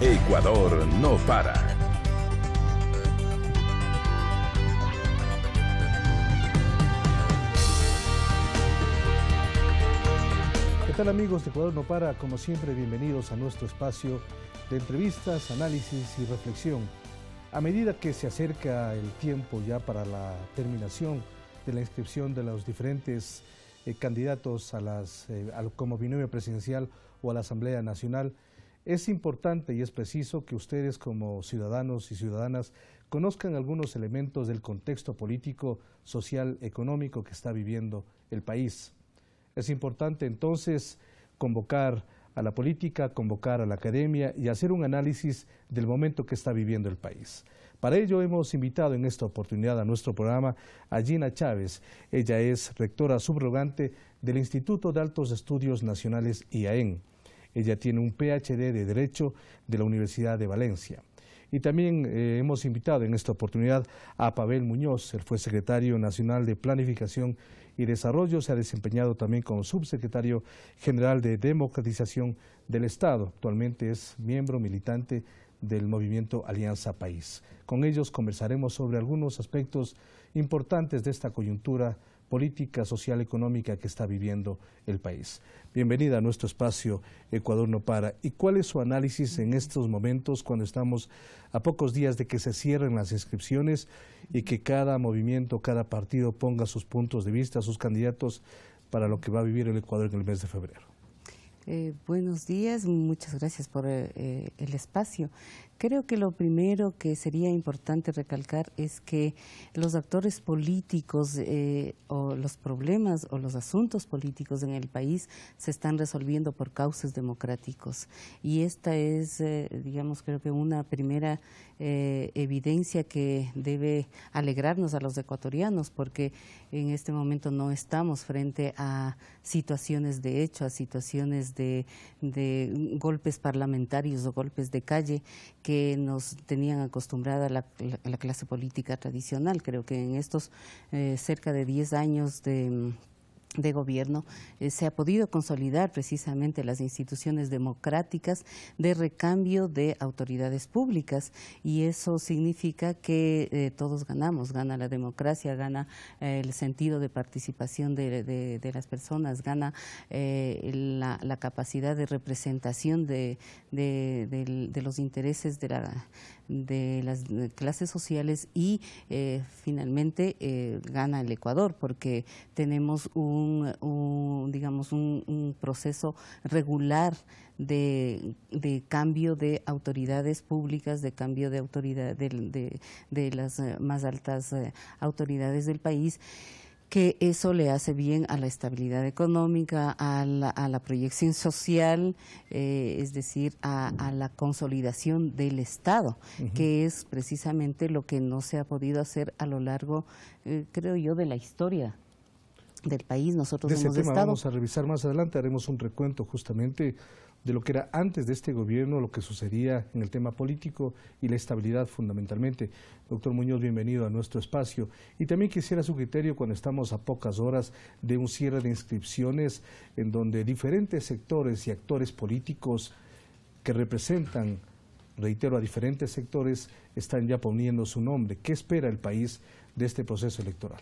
Ecuador no para. Hola amigos de Ecuador No Para? Como siempre, bienvenidos a nuestro espacio de entrevistas, análisis y reflexión. A medida que se acerca el tiempo ya para la terminación de la inscripción de los diferentes eh, candidatos eh, como binomio presidencial o a la Asamblea Nacional, es importante y es preciso que ustedes como ciudadanos y ciudadanas conozcan algunos elementos del contexto político, social, económico que está viviendo el país. Es importante entonces convocar a la política, convocar a la academia y hacer un análisis del momento que está viviendo el país. Para ello hemos invitado en esta oportunidad a nuestro programa a Gina Chávez. Ella es rectora subrogante del Instituto de Altos Estudios Nacionales IAEN. Ella tiene un PhD de Derecho de la Universidad de Valencia. Y también eh, hemos invitado en esta oportunidad a Pavel Muñoz, el fue secretario nacional de Planificación y Desarrollo, se ha desempeñado también como subsecretario general de Democratización del Estado. Actualmente es miembro militante del movimiento Alianza País. Con ellos conversaremos sobre algunos aspectos importantes de esta coyuntura política, social, económica que está viviendo el país. Bienvenida a nuestro espacio Ecuador no para. ¿Y cuál es su análisis en estos momentos cuando estamos a pocos días de que se cierren las inscripciones y que cada movimiento, cada partido ponga sus puntos de vista, sus candidatos para lo que va a vivir el Ecuador en el mes de febrero? Eh, buenos días, muchas gracias por eh, eh, el espacio. Creo que lo primero que sería importante recalcar es que los actores políticos eh, o los problemas o los asuntos políticos en el país se están resolviendo por cauces democráticos. Y esta es, eh, digamos, creo que una primera eh, evidencia que debe alegrarnos a los ecuatorianos porque en este momento no estamos frente a situaciones de hecho, a situaciones de, de golpes parlamentarios o golpes de calle que nos tenían acostumbrada la, la, clase política tradicional. Creo que en estos eh, cerca de 10 años de de gobierno eh, se ha podido consolidar precisamente las instituciones democráticas de recambio de autoridades públicas y eso significa que eh, todos ganamos, gana la democracia, gana eh, el sentido de participación de, las personas, gana la, capacidad de representación de, de los intereses de la de las clases sociales y eh, finalmente eh, gana el Ecuador porque tenemos un, digamos un, proceso regular de, de, cambio de autoridades públicas, de cambio de autoridad de, de las eh, más altas autoridades del país que eso le hace bien a la estabilidad económica, a la, proyección social, eh, es decir, a, la consolidación del Estado, que es precisamente lo que no se ha podido hacer a lo largo, eh, creo yo, de la historia del país. Nosotros de vamos a revisar más adelante, haremos un recuento justamente de lo que era antes de este gobierno, lo que sucedía en el tema político y la estabilidad fundamentalmente. Doctor Muñoz, bienvenido a nuestro espacio. Y también quisiera su criterio cuando estamos a pocas horas de un cierre de inscripciones en donde diferentes sectores y actores políticos que representan, reitero, a diferentes sectores, están ya poniendo su nombre. ¿Qué espera el país de este proceso electoral?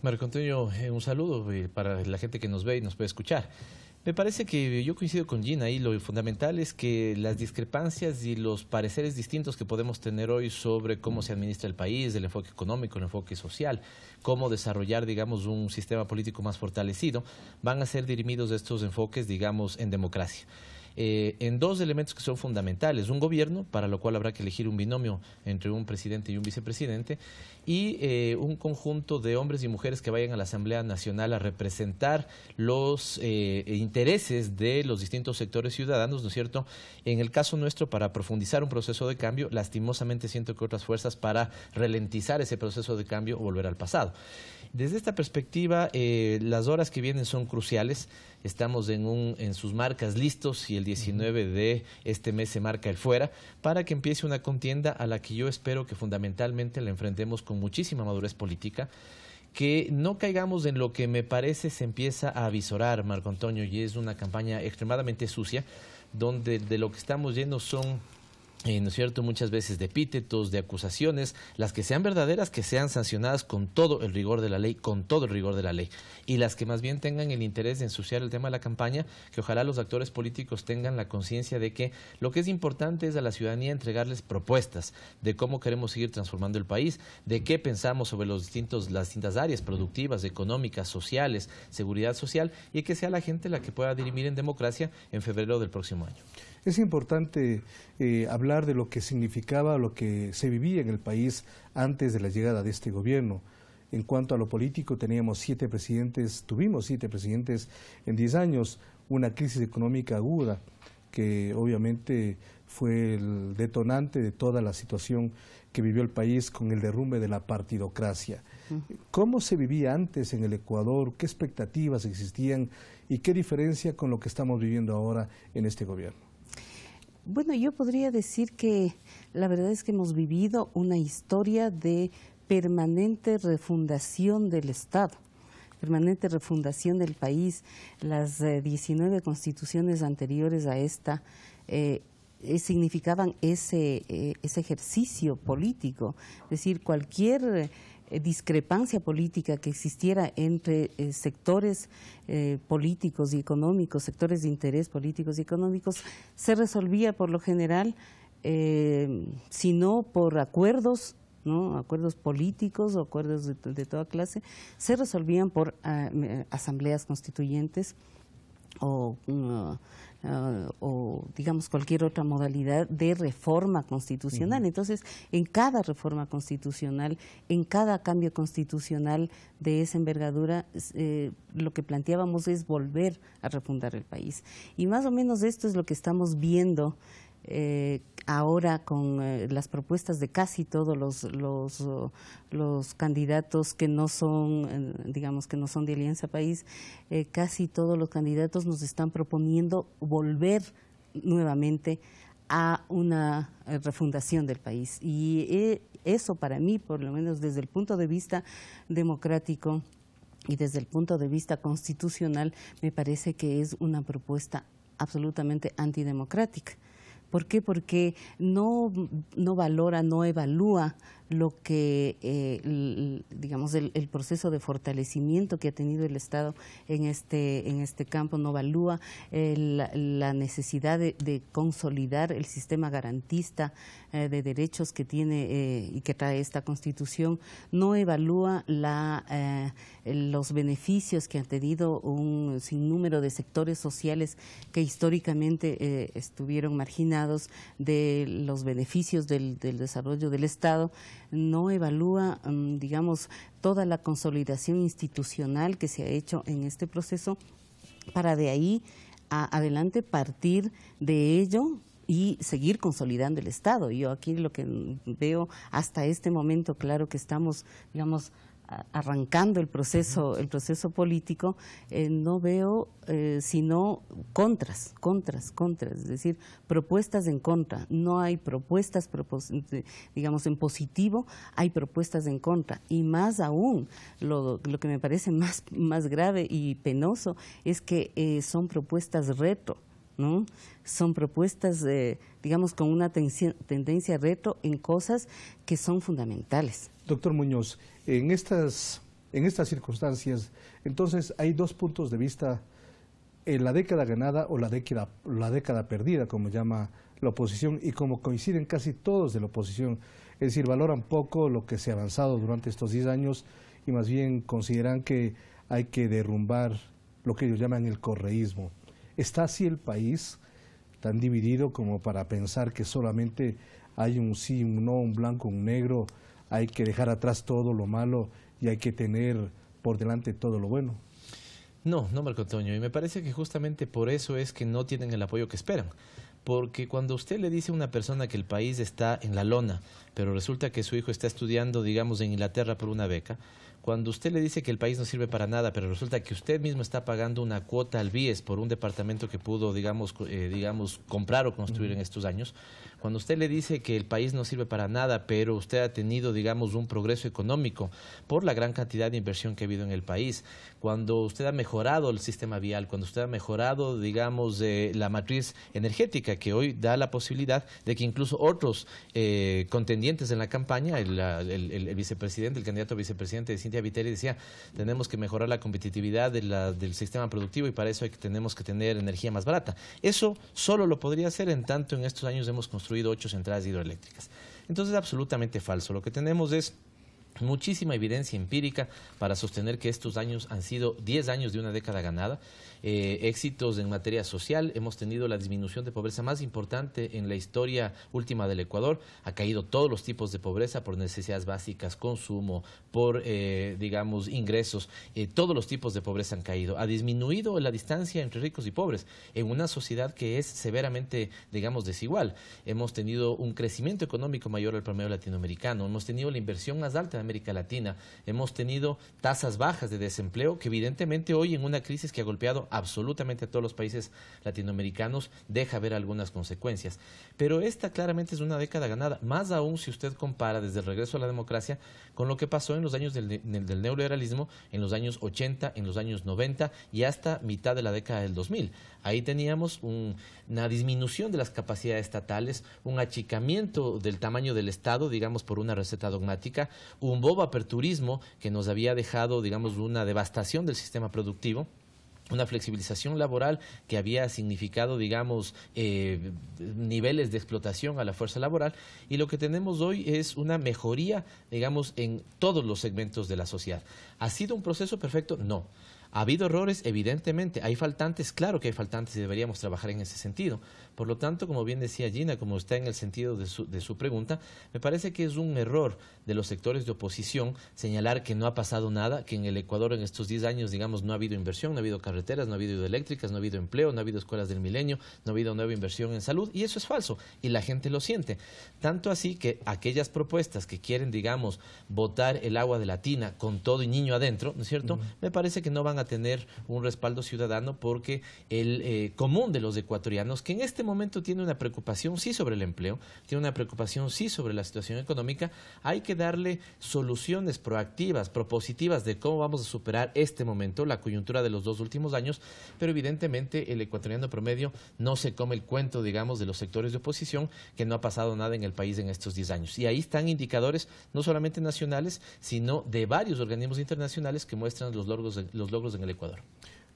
Marco Antonio, eh, un saludo eh, para la gente que nos ve y nos puede escuchar. Me parece que yo coincido con Gina y lo fundamental es que las discrepancias y los pareceres distintos que podemos tener hoy sobre cómo se administra el país, el enfoque económico, el enfoque social, cómo desarrollar, digamos, un sistema político más fortalecido, van a ser dirimidos de estos enfoques, digamos, en democracia. Eh, en dos elementos que son fundamentales. Un gobierno, para lo cual habrá que elegir un binomio entre un presidente y un vicepresidente, y eh, un conjunto de hombres y mujeres que vayan a la Asamblea Nacional a representar los eh, intereses de los distintos sectores ciudadanos, ¿no es cierto? En el caso nuestro, para profundizar un proceso de cambio, lastimosamente siento que otras fuerzas para ralentizar ese proceso de cambio o volver al pasado. Desde esta perspectiva, las horas que vienen son cruciales. Estamos en, sus marcas listos y el 19 de este mes se marca el fuera para que empiece una contienda a la que yo espero que fundamentalmente la enfrentemos con muchísima madurez política que no caigamos en lo que me parece se empieza a avisorar, Marco Antonio, y es una campaña extremadamente sucia, donde de lo que estamos llenos son eh, cierto?, muchas veces de epítetos, de acusaciones, las que sean verdaderas, que sean sancionadas con todo el rigor de la ley, con todo el rigor de la ley. Y las que más bien tengan el interés de ensuciar el tema de la campaña, que ojalá los actores políticos tengan la conciencia de que lo que es importante es a la ciudadanía entregarles propuestas de cómo queremos seguir transformando el país, de qué pensamos sobre los distintos, las distintas áreas productivas, económicas, sociales, seguridad social, y que sea la gente la que pueda dirimir en democracia en febrero del próximo año. Es importante eh, hablar de lo que significaba, lo que se vivía en el país antes de la llegada de este gobierno. En cuanto a lo político, teníamos siete presidentes, tuvimos siete presidentes en diez años, una crisis económica aguda que obviamente fue el detonante de toda la situación que vivió el país con el derrumbe de la partidocracia. ¿Cómo se vivía antes en el Ecuador? ¿Qué expectativas existían? ¿Y qué diferencia con lo que estamos viviendo ahora en este gobierno? Bueno, yo podría decir que la verdad es que hemos vivido una historia de permanente refundación del Estado permanente refundación del país, las 19 eh, constituciones anteriores a esta eh, eh, significaban ese, ese ejercicio político, es decir, cualquier eh, discrepancia política que existiera entre eh, sectores eh, políticos y económicos, sectores de interés políticos y económicos, se resolvía por lo general, si no por acuerdos, ¿no? acuerdos políticos o acuerdos de, toda clase, se resolvían por ah, asambleas constituyentes eh, o, digamos cualquier otra modalidad de reforma constitucional. Entonces, en cada reforma constitucional, en cada cambio constitucional de esa envergadura, eh, lo que planteábamos es volver a refundar el país. Y más o menos esto es lo que estamos viendo eh, ahora con eh, las propuestas de casi todos los, candidatos que no son, digamos, que no son de Alianza País, eh, casi todos los candidatos nos están proponiendo volver nuevamente a una refundación del país. Y eso para mí, por lo menos desde el punto de vista democrático, y desde el punto de vista constitucional me parece que es una propuesta absolutamente antidemocrática. ¿Por qué? Porque no, valora, no evalúa lo que, eh, el, digamos, el, proceso de fortalecimiento que ha tenido el Estado en este, este campo, no evalúa eh, la, necesidad de, consolidar el sistema garantista eh, de derechos que tiene y que trae esta Constitución, no evalúa los beneficios que ha tenido un sinnúmero de sectores sociales que históricamente estuvieron marginados de los beneficios del, desarrollo del Estado, no evalúa, mm, digamos, toda la consolidación institucional que se ha hecho en este proceso para de ahí adelante partir de ello y seguir consolidando el Estado. Yo aquí lo que veo hasta este momento, claro que estamos, digamos, arrancando el proceso, el proceso político, eh, no veo eh, sino contras, contras, contras, es decir, propuestas en contra. No hay propuestas, digamos, en positivo, hay propuestas en contra. Y más aún, lo, que me parece más, grave y penoso es que eh, son propuestas reto son propuestas, digamos, con una tendencia retro en cosas que son fundamentales. Doctor Muñoz, en estas, en estas circunstancias, entonces hay dos puntos de vista, la década ganada o la década, la década perdida, como llama la oposición, y como coinciden casi todos de la oposición, es decir, valoran poco lo que se ha avanzado durante estos 10 años y más bien consideran que hay que derrumbar lo que ellos llaman el correísmo. ¿Está así el país tan dividido como para pensar que solamente hay un sí, un no, un blanco, un negro? Hay que dejar atrás todo lo malo y hay que tener por delante todo lo bueno. No, no, Marco Antonio. Y me parece que justamente por eso es que no tienen el apoyo que esperan. Porque cuando usted le dice a una persona que el país está en la lona, pero resulta que su hijo está estudiando, digamos, en Inglaterra por una beca, cuando usted le dice que el país no sirve para nada, pero resulta que usted mismo está pagando una cuota al BIES por un departamento que pudo, digamos, eh, digamos comprar o construir en estos años, cuando usted le dice que el país no sirve para nada, pero usted ha tenido, digamos, un progreso económico por la gran cantidad de inversión que ha habido en el país, cuando usted ha mejorado el sistema vial, cuando usted ha mejorado, digamos, eh, la matriz energética, que hoy da la posibilidad de que incluso otros eh, contendientes en la campaña, el, vicepresidente, el candidato a vicepresidente de día Viteri decía, tenemos que mejorar la competitividad del sistema productivo y para eso tenemos que tener energía más barata. Eso solo lo podría hacer en tanto en estos años hemos construido ocho centrales hidroeléctricas. Entonces es absolutamente falso. Lo que tenemos es muchísima evidencia empírica para sostener que estos años han sido 10 años de una década ganada, eh, éxitos en materia social, hemos tenido la disminución de pobreza más importante en la historia última del Ecuador, ha caído todos los tipos de pobreza por necesidades básicas, consumo, por, eh, digamos, ingresos, eh, todos los tipos de pobreza han caído, ha disminuido la distancia entre ricos y pobres en una sociedad que es severamente, digamos, desigual, hemos tenido un crecimiento económico mayor al promedio latinoamericano, hemos tenido la inversión más alta América Latina. Hemos tenido tasas bajas de desempleo que evidentemente hoy en una crisis que ha golpeado absolutamente a todos los países latinoamericanos deja ver algunas consecuencias. Pero esta claramente es una década ganada, más aún si usted compara desde el regreso a la democracia con lo que pasó en los años del, del neoliberalismo, en los años 80, en los años 90 y hasta mitad de la década del 2000. Ahí teníamos una disminución de las capacidades estatales, un achicamiento del tamaño del Estado, digamos, por una receta dogmática, un bobo aperturismo que nos había dejado, digamos, una devastación del sistema productivo una flexibilización laboral que había significado, digamos, eh, niveles de explotación a la fuerza laboral y lo que tenemos hoy es una mejoría, digamos, en todos los segmentos de la sociedad. ¿Ha sido un proceso perfecto? No. Ha habido errores, evidentemente, hay faltantes, claro que hay faltantes y deberíamos trabajar en ese sentido, por lo tanto, como bien decía Gina, como está en el sentido de su, pregunta, me parece que es un error de los sectores de oposición señalar que no ha pasado nada, que en el Ecuador en estos 10 años, digamos, no ha habido inversión, no ha habido carreteras, no ha habido eléctricas no ha habido empleo, no ha habido escuelas del milenio, no ha habido nueva inversión en salud, y eso es falso, y la gente lo siente. Tanto así que aquellas propuestas que quieren, digamos, votar el agua de la tina con todo y niño adentro, ¿no es cierto? Me parece que no van a tener un respaldo ciudadano porque el eh, común de los ecuatorianos, que en este momento momento tiene una preocupación sí sobre el empleo, tiene una preocupación sí sobre la situación económica, hay que darle soluciones proactivas, propositivas de cómo vamos a superar este momento, la coyuntura de los dos últimos años, pero evidentemente el ecuatoriano promedio no se come el cuento, digamos, de los sectores de oposición que no ha pasado nada en el país en estos diez años. Y ahí están indicadores no solamente nacionales, sino de varios organismos internacionales que muestran los logros, los logros en el Ecuador.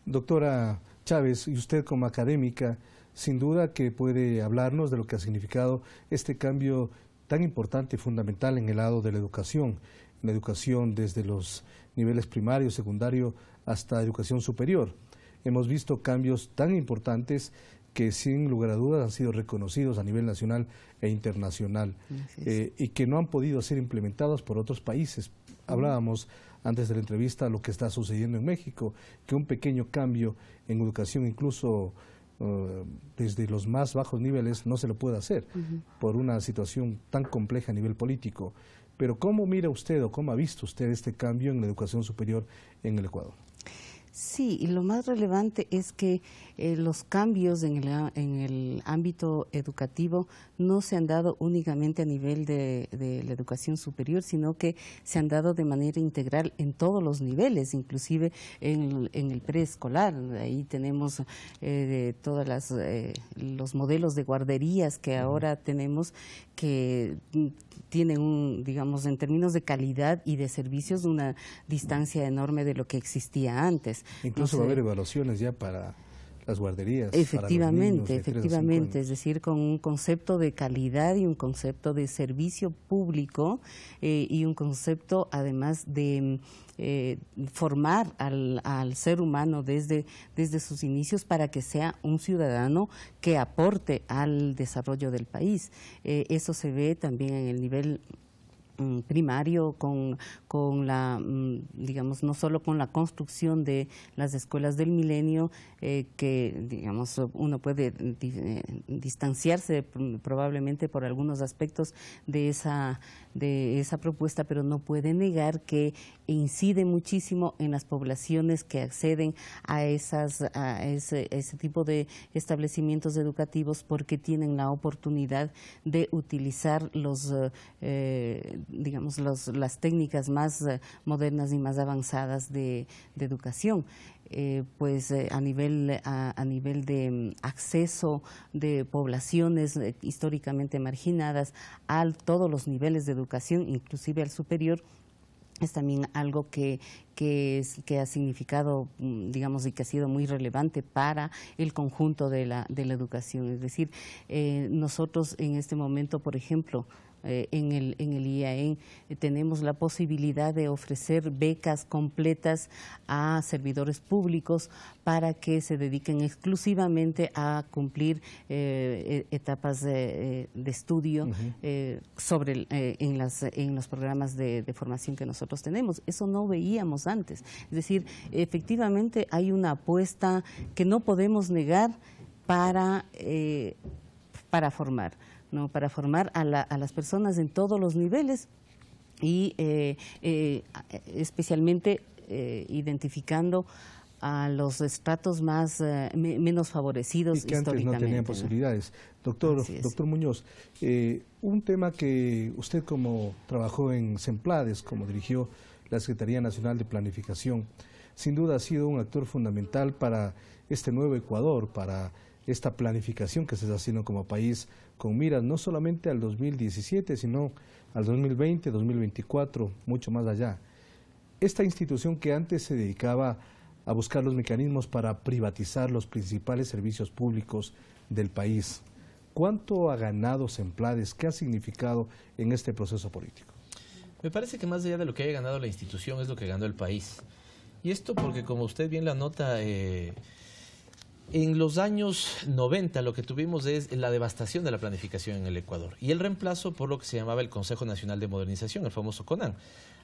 Doctora Chávez, y usted como académica, sin duda que puede hablarnos de lo que ha significado este cambio tan importante y fundamental en el lado de la educación, la educación desde los niveles primario, secundario hasta educación superior. Hemos visto cambios tan importantes que sin lugar a dudas han sido reconocidos a nivel nacional e internacional eh, y que no han podido ser implementados por otros países. Hablábamos antes de la entrevista lo que está sucediendo en México, que un pequeño cambio en educación incluso eh, desde los más bajos niveles no se lo puede hacer por una situación tan compleja a nivel político. Pero ¿cómo mira usted o cómo ha visto usted este cambio en la educación superior en el Ecuador? Sí, y lo más relevante es que eh, los cambios en el, ámbito educativo no se han dado únicamente a nivel de, la educación superior, sino que se han dado de manera integral en todos los niveles, inclusive en, el preescolar. Ahí tenemos eh, todos eh, los modelos de guarderías que ahora tenemos que tiene un, digamos, en términos de calidad y de servicios, una distancia enorme de lo que existía antes. Incluso va a haber evaluaciones ya para las guarderías. Efectivamente, efectivamente, es decir, con un concepto de calidad y un concepto de servicio público eh, y un concepto además de eh, formar al, al, ser humano desde, desde sus inicios para que sea un ciudadano que aporte al desarrollo del país. Eh, eso se ve también en el nivel Mm, primario, con, la, mm, digamos, no solo con la construcción de las escuelas del milenio, eh, que, digamos, uno puede eh, eh, distanciarse probablemente por algunos aspectos de esa, de esa propuesta, pero no puede negar que incide muchísimo en las poblaciones que acceden a, esas, a ese, tipo de establecimientos educativos porque tienen la oportunidad de utilizar los digamos, los, las técnicas más eh, modernas y más avanzadas de, educación. Eh, pues eh, a nivel a, nivel de mm, acceso de poblaciones históricamente marginadas a todos los niveles de educación, inclusive al superior, es también algo que, que, ha significado, mm, digamos, y que ha sido muy relevante para el conjunto de la, de la educación. Es decir, nosotros en este momento, por ejemplo, eh, en, el, en el e, eh, tenemos la posibilidad de ofrecer becas completas a servidores públicos para que se dediquen exclusivamente a cumplir eh, e, etapas de, estudio en, las, en los programas de, de, formación que nosotros tenemos. Eso no veíamos antes. Es decir, efectivamente hay una apuesta que no podemos negar para, para formar para formar a, las personas en todos los niveles y eh, eh, especialmente eh, identificando a los estratos más menos favorecidos y que antes no tenían posibilidades. Doctor, doctor Muñoz, un tema que usted como trabajó en Semplades, como dirigió la Secretaría Nacional de Planificación, sin duda ha sido un actor fundamental para este nuevo Ecuador, para esta planificación que se está haciendo como país con miras no solamente al 2017, sino al 2020, 2024, mucho más allá. Esta institución que antes se dedicaba a buscar los mecanismos para privatizar los principales servicios públicos del país, ¿cuánto ha ganado Semplades? ¿Qué ha significado en este proceso político? Me parece que más allá de lo que haya ganado la institución es lo que ganó el país. Y esto porque, como usted bien la nota, eh, en los años 90 lo que tuvimos es la devastación de la planificación en el Ecuador y el reemplazo por lo que se llamaba el Consejo Nacional de Modernización, el famoso CONAN.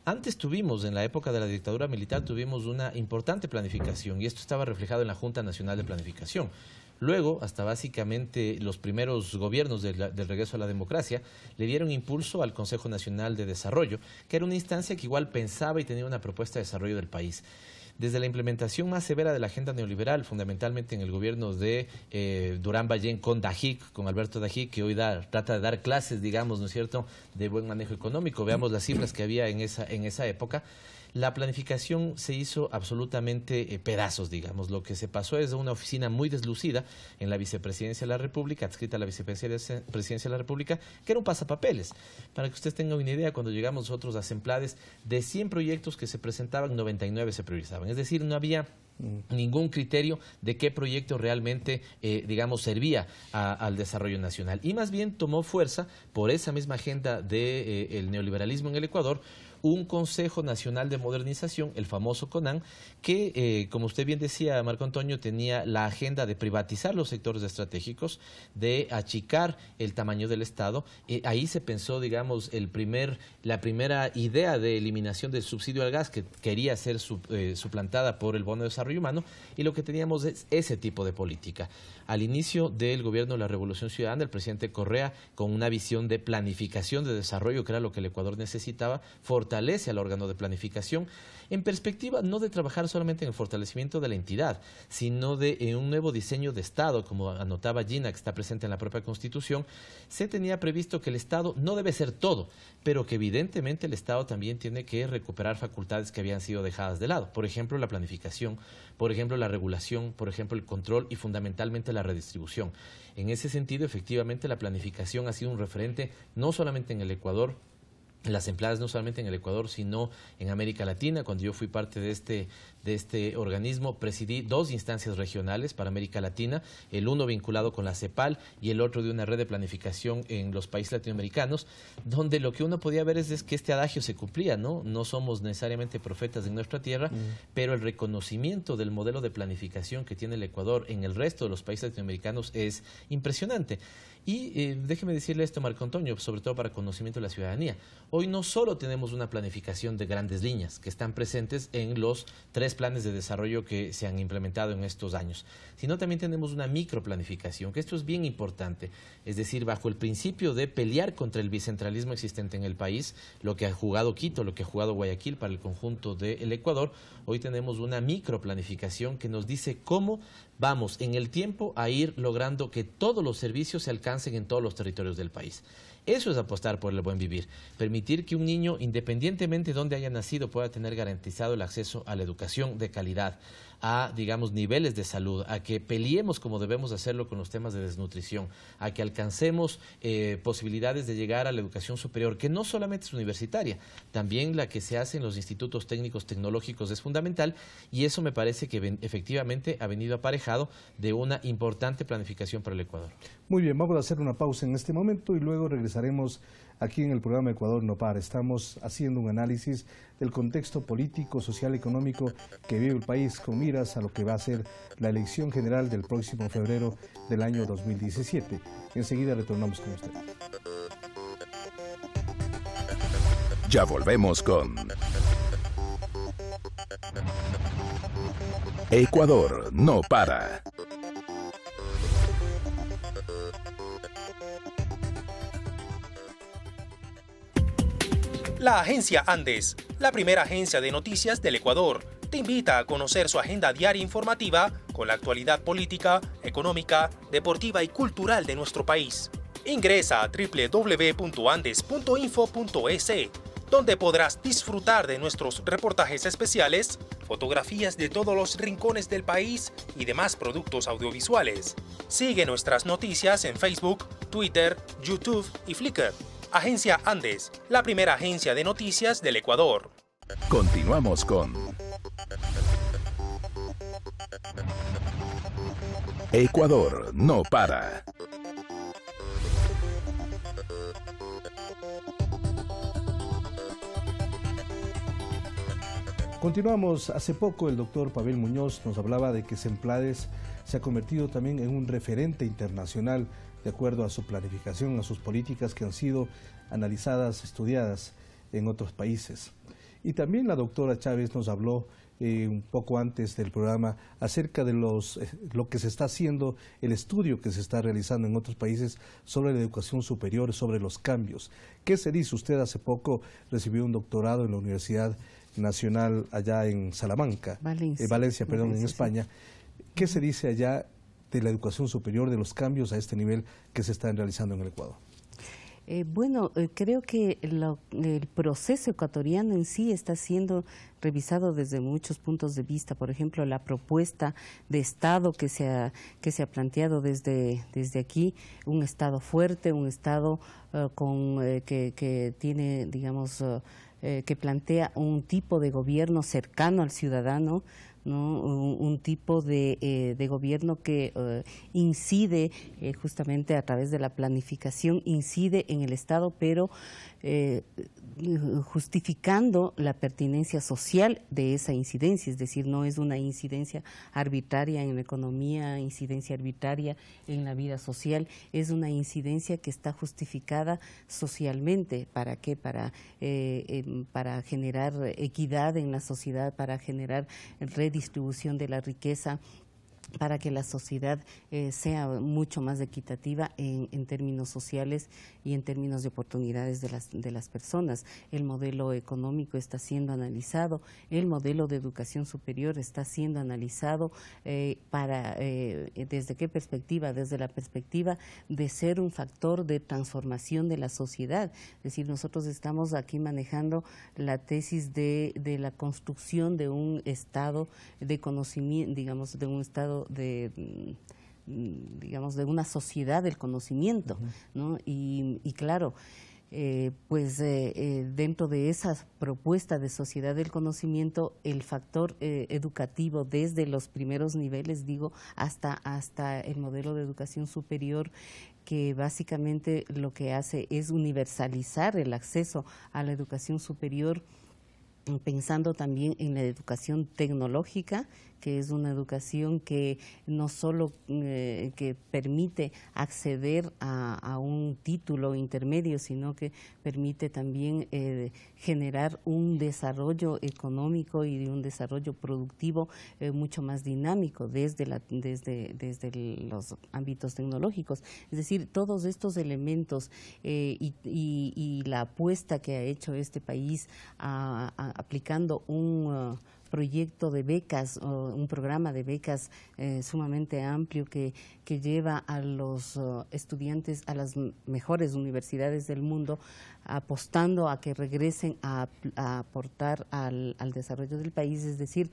Antes tuvimos, en la época de la dictadura militar, tuvimos una importante planificación y esto estaba reflejado en la Junta Nacional de Planificación. Luego, hasta básicamente los primeros gobiernos del regreso a la democracia, le dieron impulso al Consejo Nacional de Desarrollo, que era una instancia que igual pensaba y tenía una propuesta de desarrollo del país desde la implementación más severa de la agenda neoliberal, fundamentalmente en el gobierno de eh, Durán Ballén con Dajic, con Alberto Dajic, que hoy trata de dar clases, digamos, ¿no es cierto?, de buen manejo económico. Veamos las cifras que había en esa, en esa época la planificación se hizo absolutamente eh, pedazos, digamos. Lo que se pasó es una oficina muy deslucida en la vicepresidencia de la República, adscrita a la vicepresidencia de la República, que era un pasapapeles. Para que ustedes tengan una idea, cuando llegamos nosotros a Semplades, de 100 proyectos que se presentaban, 99 se priorizaban es decir, no había mm. ningún criterio de qué proyecto realmente, eh, digamos, servía al desarrollo nacional. Y más bien tomó fuerza por esa misma agenda del eh, neoliberalismo en el Ecuador, un Consejo Nacional de Modernización, el famoso CONAN, que, eh, como usted bien decía, Marco Antonio, tenía la agenda de privatizar los sectores estratégicos, de achicar el tamaño del Estado. Eh, ahí se pensó, digamos, la primera idea de eliminación del subsidio al gas que quería ser eh, suplantada por el Bono de Desarrollo Humano y lo que teníamos es ese tipo de política. Al inicio del gobierno de la Revolución Ciudadana, el presidente Correa, con una visión de planificación de desarrollo, que era lo que el Ecuador necesitaba, fortalece al órgano de planificación en perspectiva no de trabajar solamente en el fortalecimiento de la entidad, sino de eh, un nuevo diseño de Estado, como anotaba Gina, que está presente en la propia Constitución, se tenía previsto que el Estado no debe ser todo, pero que evidentemente el Estado también tiene que recuperar facultades que habían sido dejadas de lado, por ejemplo la planificación, por ejemplo la regulación, por ejemplo el control y fundamentalmente la redistribución. En ese sentido, efectivamente, la planificación ha sido un referente no solamente en el Ecuador, las empleadas no solamente en el Ecuador, sino en América Latina. Cuando yo fui parte de este de este organismo. Presidí dos instancias regionales para América Latina, el uno vinculado con la CEPAL y el otro de una red de planificación en los países latinoamericanos, donde lo que uno podía ver es, que este adagio se cumplía, ¿no? No somos necesariamente profetas de nuestra tierra, pero el reconocimiento del modelo de planificación que tiene el Ecuador en el resto de los países latinoamericanos es impresionante. Y eh, déjeme decirle esto, Marco Antonio, sobre todo para conocimiento de la ciudadanía. Hoy no solo tenemos una planificación de grandes líneas que están presentes en los tres planes de desarrollo que se han implementado en estos años, sino también tenemos una microplanificación, que esto es bien importante. Es decir, bajo el principio de pelear contra el bicentralismo existente en el país, lo que ha jugado Quito, lo que ha jugado Guayaquil para el conjunto del Ecuador, hoy tenemos una microplanificación que nos dice cómo vamos en el tiempo a ir logrando que todos los servicios se alcancen en todos los territorios del país. Eso es apostar por el buen vivir, permitir que un niño, independientemente de dónde haya nacido, pueda tener garantizado el acceso a la educación de calidad a, digamos, niveles de salud, a que peleemos como debemos hacerlo con los temas de desnutrición, a que alcancemos eh, posibilidades de llegar a la educación superior, que no solamente es universitaria, también la que se hace en los institutos técnicos tecnológicos es fundamental y eso me parece que efectivamente ha venido aparejado de una importante planificación para el Ecuador. Muy bien, vamos a hacer una pausa en este momento y luego regresaremos aquí en el programa Ecuador No Para. Estamos haciendo un análisis del contexto político, social, económico que vive el país con miras a lo que va a ser la elección general del próximo febrero del año 2017. Enseguida retornamos con usted. Ya volvemos con Ecuador No Para. La agencia Andes, la primera agencia de noticias del Ecuador, te invita a conocer su agenda diaria informativa con la actualidad política, económica, deportiva y cultural de nuestro país. Ingresa a www.andes.info.es, donde podrás disfrutar de nuestros reportajes especiales, fotografías de todos los rincones del país y demás productos audiovisuales. Sigue nuestras noticias en Facebook, Twitter, YouTube y Flickr. Agencia Andes, la primera agencia de noticias del Ecuador. Continuamos con Ecuador no para. Continuamos. Hace poco el doctor Pavel Muñoz nos hablaba de que Semplades se ha convertido también en un referente internacional de acuerdo a su planificación, a sus políticas que han sido analizadas, estudiadas en otros países. Y también la doctora Chávez nos habló eh, un poco antes del programa acerca de eh, lo que se está haciendo, el estudio que se está realizando en otros países sobre la educación superior, sobre los cambios. ¿Qué se dice? Usted hace poco recibió un doctorado en la Universidad Nacional allá en Salamanca, eh, Valencia, Valencia perdón, en España. ¿Qué se dice allá de la educación superior, de los cambios a este nivel que se están realizando en el Ecuador? Eh, bueno, eh, creo que el proceso ecuatoriano en sí está siendo revisado desde muchos puntos de vista. Por ejemplo, la propuesta de Estado que se ha, que se ha planteado desde, desde aquí, un Estado fuerte, un Estado eh, con, que, que, tiene, digamos, que plantea un tipo de gobierno cercano al ciudadano, un, tipo de, eh, gobierno que eh, incide eh, justamente a través de la planificación, incide en el Estado, pero justificando la pertinencia social de esa incidencia, es decir, no es una incidencia arbitraria en la economía, incidencia arbitraria en la vida social, es una incidencia que está justificada socialmente. ¿Para qué? Para, em, generar equidad en la sociedad, para generar distribución de la riqueza para que la sociedad eh, sea mucho más equitativa en, términos sociales y en términos de oportunidades de las, de las personas. El modelo económico está siendo analizado, el modelo de educación superior está siendo analizado eh, para eh, desde qué perspectiva, desde la perspectiva de ser un factor de transformación de la sociedad. Es decir, nosotros estamos aquí manejando la tesis de, de la construcción de un estado de conocimiento, digamos, de un estado de, mm, digamos, de una sociedad del conocimiento, Y, claro, eh, pues eh, eh, dentro de esa propuesta de sociedad del conocimiento, el factor educativo desde los primeros niveles, digo, hasta, hasta el modelo de educación superior, que básicamente lo que hace es universalizar el acceso a la educación superior pensando también en la educación tecnológica, que es una educación que no solo eh, que permite acceder a, un título intermedio, sino que permite también eh, generar un desarrollo económico y un desarrollo productivo eh, mucho más dinámico desde, desde, desde los ámbitos tecnológicos. Es decir, todos estos elementos y, la apuesta que ha hecho este país ah, ah, aplicando un... Ah, proyecto de becas, un programa de becas eh, sumamente amplio que, que, lleva a los eh, estudiantes a las mejores universidades del mundo, apostando a que regresen a, aportar al, al desarrollo del país, es decir,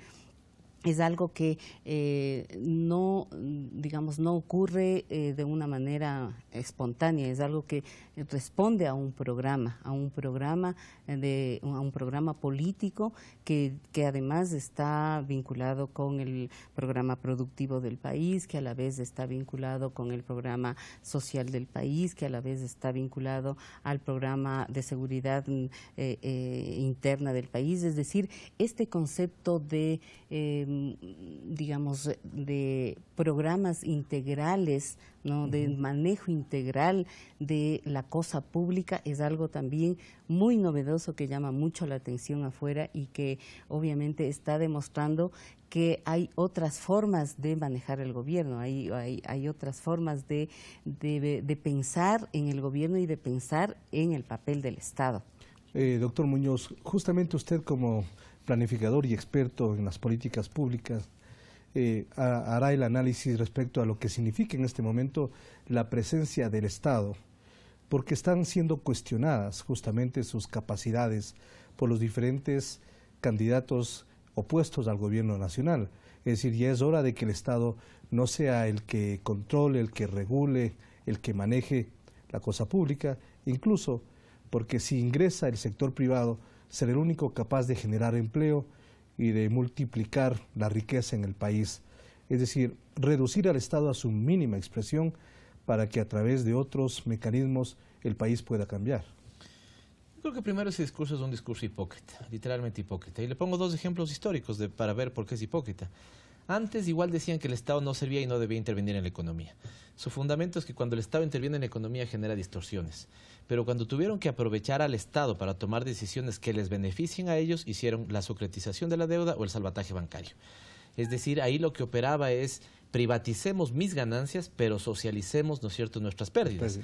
es algo que eh, no, digamos, no ocurre eh, de una manera espontánea, es algo que responde a un programa, a un programa de, a un programa político que, además está vinculado con el programa productivo del país, que a la vez está vinculado con el programa social del país, que a la vez está vinculado al programa de seguridad eh, interna del país, es decir, este concepto de Mm, digamos, de programas integrales, ¿no? de manejo integral de la cosa pública es algo también muy novedoso que llama mucho la atención afuera y que obviamente está demostrando que hay otras formas de manejar el gobierno, hay, hay, otras formas de, de, de pensar en el gobierno y de pensar en el papel del Estado. Eh, doctor Muñoz, justamente usted como planificador y experto en las políticas públicas, eh, hará el análisis respecto a lo que significa en este momento la presencia del Estado, porque están siendo cuestionadas justamente sus capacidades por los diferentes candidatos opuestos al gobierno nacional. Es decir, ya es hora de que el Estado no sea el que controle, el que regule, el que maneje la cosa pública, incluso porque si ingresa el sector privado, ser el único capaz de generar empleo y de multiplicar la riqueza en el país. Es decir, reducir al Estado a su mínima expresión para que a través de otros mecanismos el país pueda cambiar. Creo que primero ese discurso es un discurso hipócrita, literalmente hipócrita. Y le pongo dos ejemplos históricos para ver por qué es hipócrita. Antes igual decían que el Estado no servía y no debía intervenir en la economía. Su fundamento es que cuando el Estado interviene en la economía genera distorsiones pero cuando tuvieron que aprovechar al Estado para tomar decisiones que les beneficien a ellos, hicieron la sucretización de la deuda o el salvataje bancario. Es decir, ahí lo que operaba es privaticemos mis ganancias, pero socialicemos, ¿no es cierto?, nuestras pérdidas.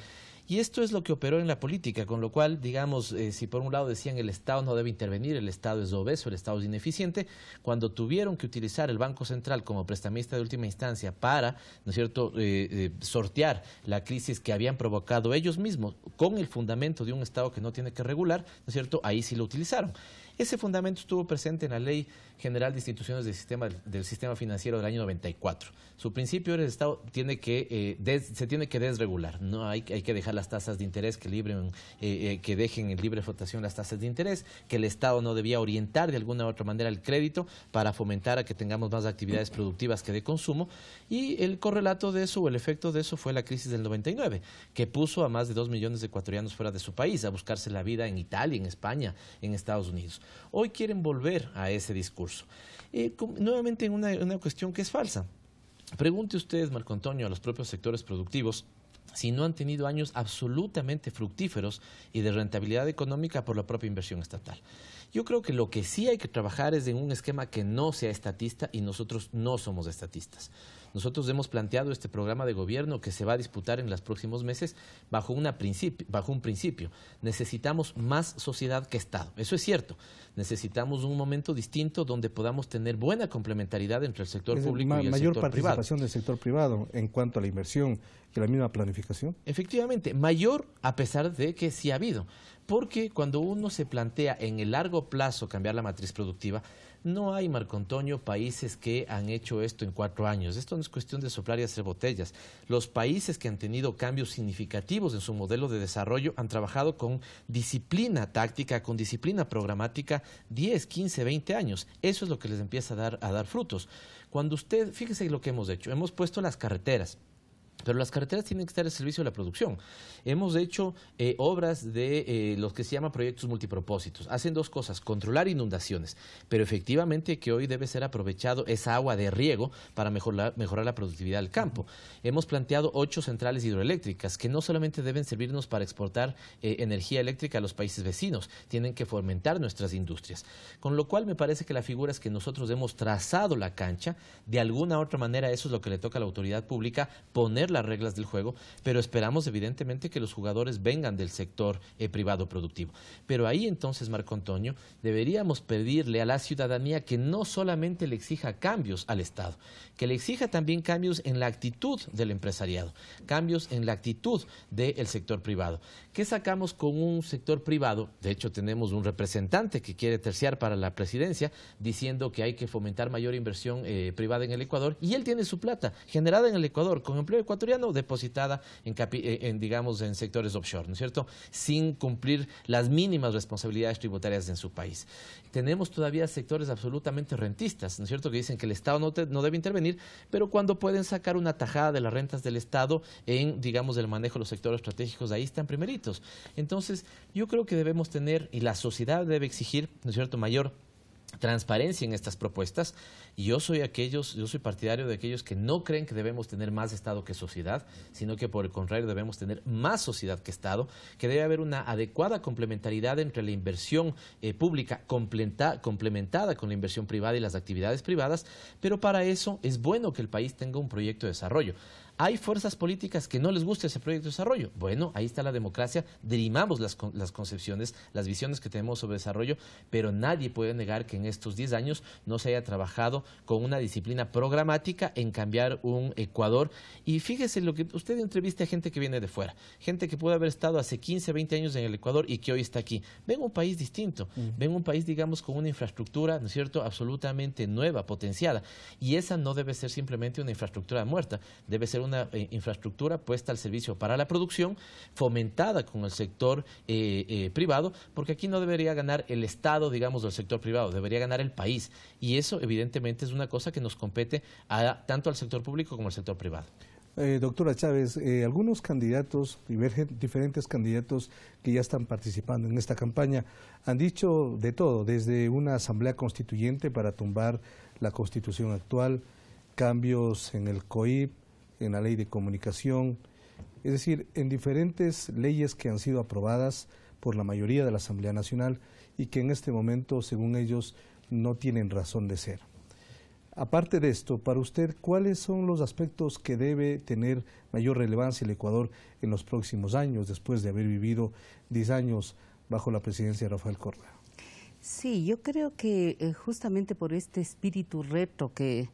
Y esto es lo que operó en la política, con lo cual, digamos, eh, si por un lado decían el Estado no debe intervenir, el Estado es obeso, el Estado es ineficiente, cuando tuvieron que utilizar el Banco Central como prestamista de última instancia para, ¿no es cierto?, eh, eh, sortear la crisis que habían provocado ellos mismos con el fundamento de un Estado que no tiene que regular, ¿no es cierto?, ahí sí lo utilizaron. Ese fundamento estuvo presente en la ley General de Instituciones del Sistema, del sistema Financiero del año 94. Su principio era el Estado tiene que, eh, se tiene que desregular, no hay, que dejar las tasas de interés que, eh, eh, que dejen en libre flotación las tasas de interés, que el Estado no debía orientar de alguna u otra manera el crédito para fomentar a que tengamos más actividades productivas que de consumo y el correlato de eso o el efecto de eso fue la crisis del 99, que puso a más de dos millones de ecuatorianos fuera de su país a buscarse la vida en Italia, en España, en Estados Unidos. Hoy quieren volver a ese discurso eh, nuevamente una, una cuestión que es falsa. Pregunte ustedes, Marco Antonio, a los propios sectores productivos si no han tenido años absolutamente fructíferos y de rentabilidad económica por la propia inversión estatal. Yo creo que lo que sí hay que trabajar es en un esquema que no sea estatista y nosotros no somos estatistas. Nosotros hemos planteado este programa de gobierno que se va a disputar en los próximos meses bajo, una bajo un principio. Necesitamos más sociedad que Estado. Eso es cierto. Necesitamos un momento distinto donde podamos tener buena complementariedad entre el sector público y el sector privado. Mayor participación del sector privado en cuanto a la inversión que la misma planificación. Efectivamente, mayor a pesar de que sí ha habido. Porque cuando uno se plantea en el largo plazo cambiar la matriz productiva, no hay, Marco Antonio, países que han hecho esto en cuatro años. Esto no es cuestión de soplar y hacer botellas. Los países que han tenido cambios significativos en su modelo de desarrollo han trabajado con disciplina táctica, con disciplina programática 10, 15, 20 años. Eso es lo que les empieza a dar, a dar frutos. Cuando usted, fíjese lo que hemos hecho, hemos puesto las carreteras. Pero las carreteras tienen que estar al servicio de la producción. Hemos hecho eh, obras de eh, los que se llama proyectos multipropósitos. Hacen dos cosas, controlar inundaciones, pero efectivamente que hoy debe ser aprovechado esa agua de riego para mejorar, la productividad del campo. Hemos planteado ocho centrales hidroeléctricas que no solamente deben servirnos para exportar eh, energía eléctrica a los países vecinos, tienen que fomentar nuestras industrias. Con lo cual me parece que la figura es que nosotros hemos trazado la cancha, de alguna u otra manera eso es lo que le toca a la autoridad pública, poner las reglas del juego, pero esperamos evidentemente que los jugadores vengan del sector eh, privado productivo. Pero ahí entonces, Marco Antonio, deberíamos pedirle a la ciudadanía que no solamente le exija cambios al Estado, que le exija también cambios en la actitud del empresariado, cambios en la actitud del sector privado. ¿Qué sacamos con un sector privado? De hecho, tenemos un representante que quiere terciar para la presidencia diciendo que hay que fomentar mayor inversión eh, privada en el Ecuador y él tiene su plata generada en el Ecuador con empleo depositada eh, en, digamos, en sectores offshore, ¿no es cierto? Sin cumplir las mínimas responsabilidades tributarias en su país. Tenemos todavía sectores absolutamente rentistas, ¿no es cierto? Que dicen que el Estado no, debe intervenir, pero cuando pueden sacar una tajada de las rentas del Estado en, digamos, el manejo de los sectores estratégicos, ahí están primeritos. Entonces, yo creo que debemos tener, y la sociedad debe exigir, ¿no es cierto?, mayor transparencia en estas propuestas. Y yo soy aquellos, yo soy partidario de aquellos que no creen que debemos tener más Estado que sociedad, sino que por el contrario debemos tener más sociedad que Estado, que debe haber una adecuada complementariedad entre la inversión eh, pública complementada con la inversión privada y las actividades privadas, pero para eso es bueno que el país tenga un proyecto de desarrollo. Hay fuerzas políticas que no les gusta ese proyecto de desarrollo. Bueno, ahí está la democracia, derimamos las, las concepciones, las visiones que tenemos sobre desarrollo, pero nadie puede negar que en estos 10 años no se haya trabajado con una disciplina programática en cambiar un Ecuador. Y fíjese lo que usted entrevista a gente que viene de fuera, gente que puede haber estado hace 15, 20 años en el Ecuador y que hoy está aquí. Ven un país distinto, ven un país, digamos, con una infraestructura, ¿no es cierto?, absolutamente nueva, potenciada. Y esa no debe ser simplemente una infraestructura muerta, debe ser una eh, infraestructura puesta al servicio para la producción, fomentada con el sector eh, eh, privado, porque aquí no debería ganar el Estado, digamos, del sector privado, debería ganar el país. Y eso, evidentemente, es una cosa que nos compete a, tanto al sector público como al sector privado. doctora Chávez, algunos candidatos, diferentes candidatos que ya están participando en esta campaña, han dicho de todo, desde una asamblea constituyente para tumbar la constitución actual, cambios en el COIP, en la ley de comunicación, es decir, en diferentes leyes que han sido aprobadas por la mayoría de la Asamblea Nacional y que en este momento, según ellos, no tienen razón de ser. Aparte de esto, para usted, ¿cuáles son los aspectos que debe tener mayor relevancia el Ecuador en los próximos años, después de haber vivido 10 años bajo la presidencia de Rafael Correa? Sí, yo creo que eh, justamente por este espíritu reto que,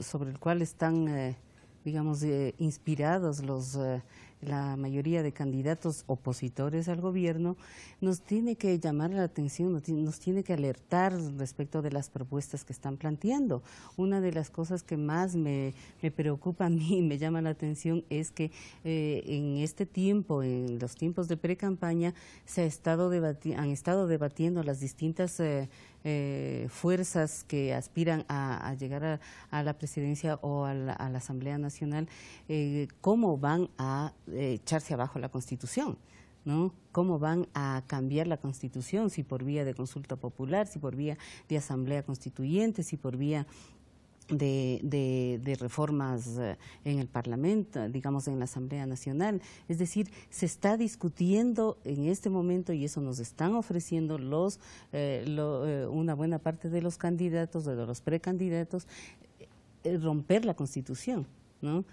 sobre el cual están... Eh, digamos, eh, inspirados los, eh, la mayoría de candidatos opositores al gobierno, nos tiene que llamar la atención, nos, tiene que alertar respecto de las propuestas que están planteando. Una de las cosas que más me, preocupa a mí y me llama la atención es que eh, en este tiempo, en los tiempos de pre-campaña, se han estado debatiendo las distintas eh, fuerzas que aspiran a, llegar a, la presidencia o a la, Asamblea Nacional, eh, ¿cómo van a eh, echarse abajo la Constitución? ¿No? ¿Cómo van a cambiar la Constitución? Si por vía de consulta popular, si por vía de Asamblea Constituyente, si por vía de, reformas eh, en el Parlamento, digamos en la Asamblea Nacional. Es decir, se está discutiendo en este momento y eso nos están ofreciendo los eh, eh, una buena parte de los candidatos, de los precandidatos, romper la Constitución. ¿no?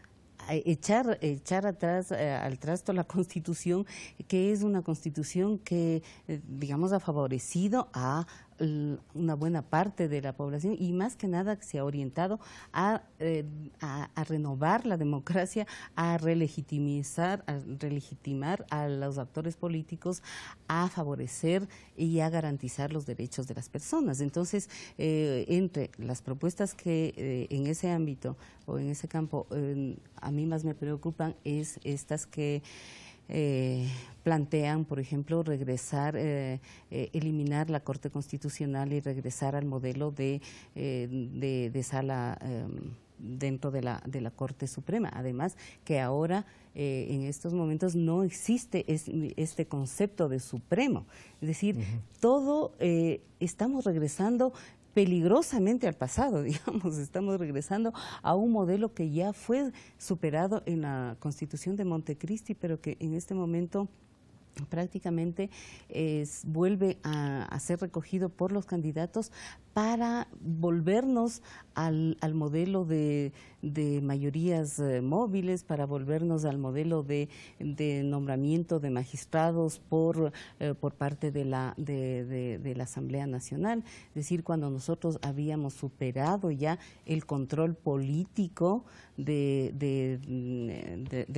echar, echar atrás al trasto la constitución, que es una constitución que, digamos, ha favorecido a una buena parte de la población y más que nada se ha orientado eh, a, renovar la democracia, a relegitimizar, a relegitimar a los actores políticos, a favorecer y a garantizar los derechos de las personas. Entonces, eh, entre las propuestas que eh, en ese ámbito o en ese campo a mí más me preocupan es estas que... Eh, plantean, por ejemplo, regresar, eh, eh, eliminar la Corte Constitucional y regresar al modelo de, sala em, dentro de la, de la Corte Suprema. Además, que ahora en estos momentos no existe este concepto de supremo. Es decir, todo estamos regresando peligrosamente al pasado, digamos, estamos regresando a un modelo que ya fue superado en la Constitución de Montecristi, pero que en este momento prácticamente es, vuelve a, a, ser recogido por los candidatos para volvernos al, modelo de, mayorías eh, móviles, para volvernos al modelo de, nombramiento de magistrados por, eh, por parte de la, de, la Asamblea Nacional. Es decir, cuando nosotros habíamos superado ya el control político de,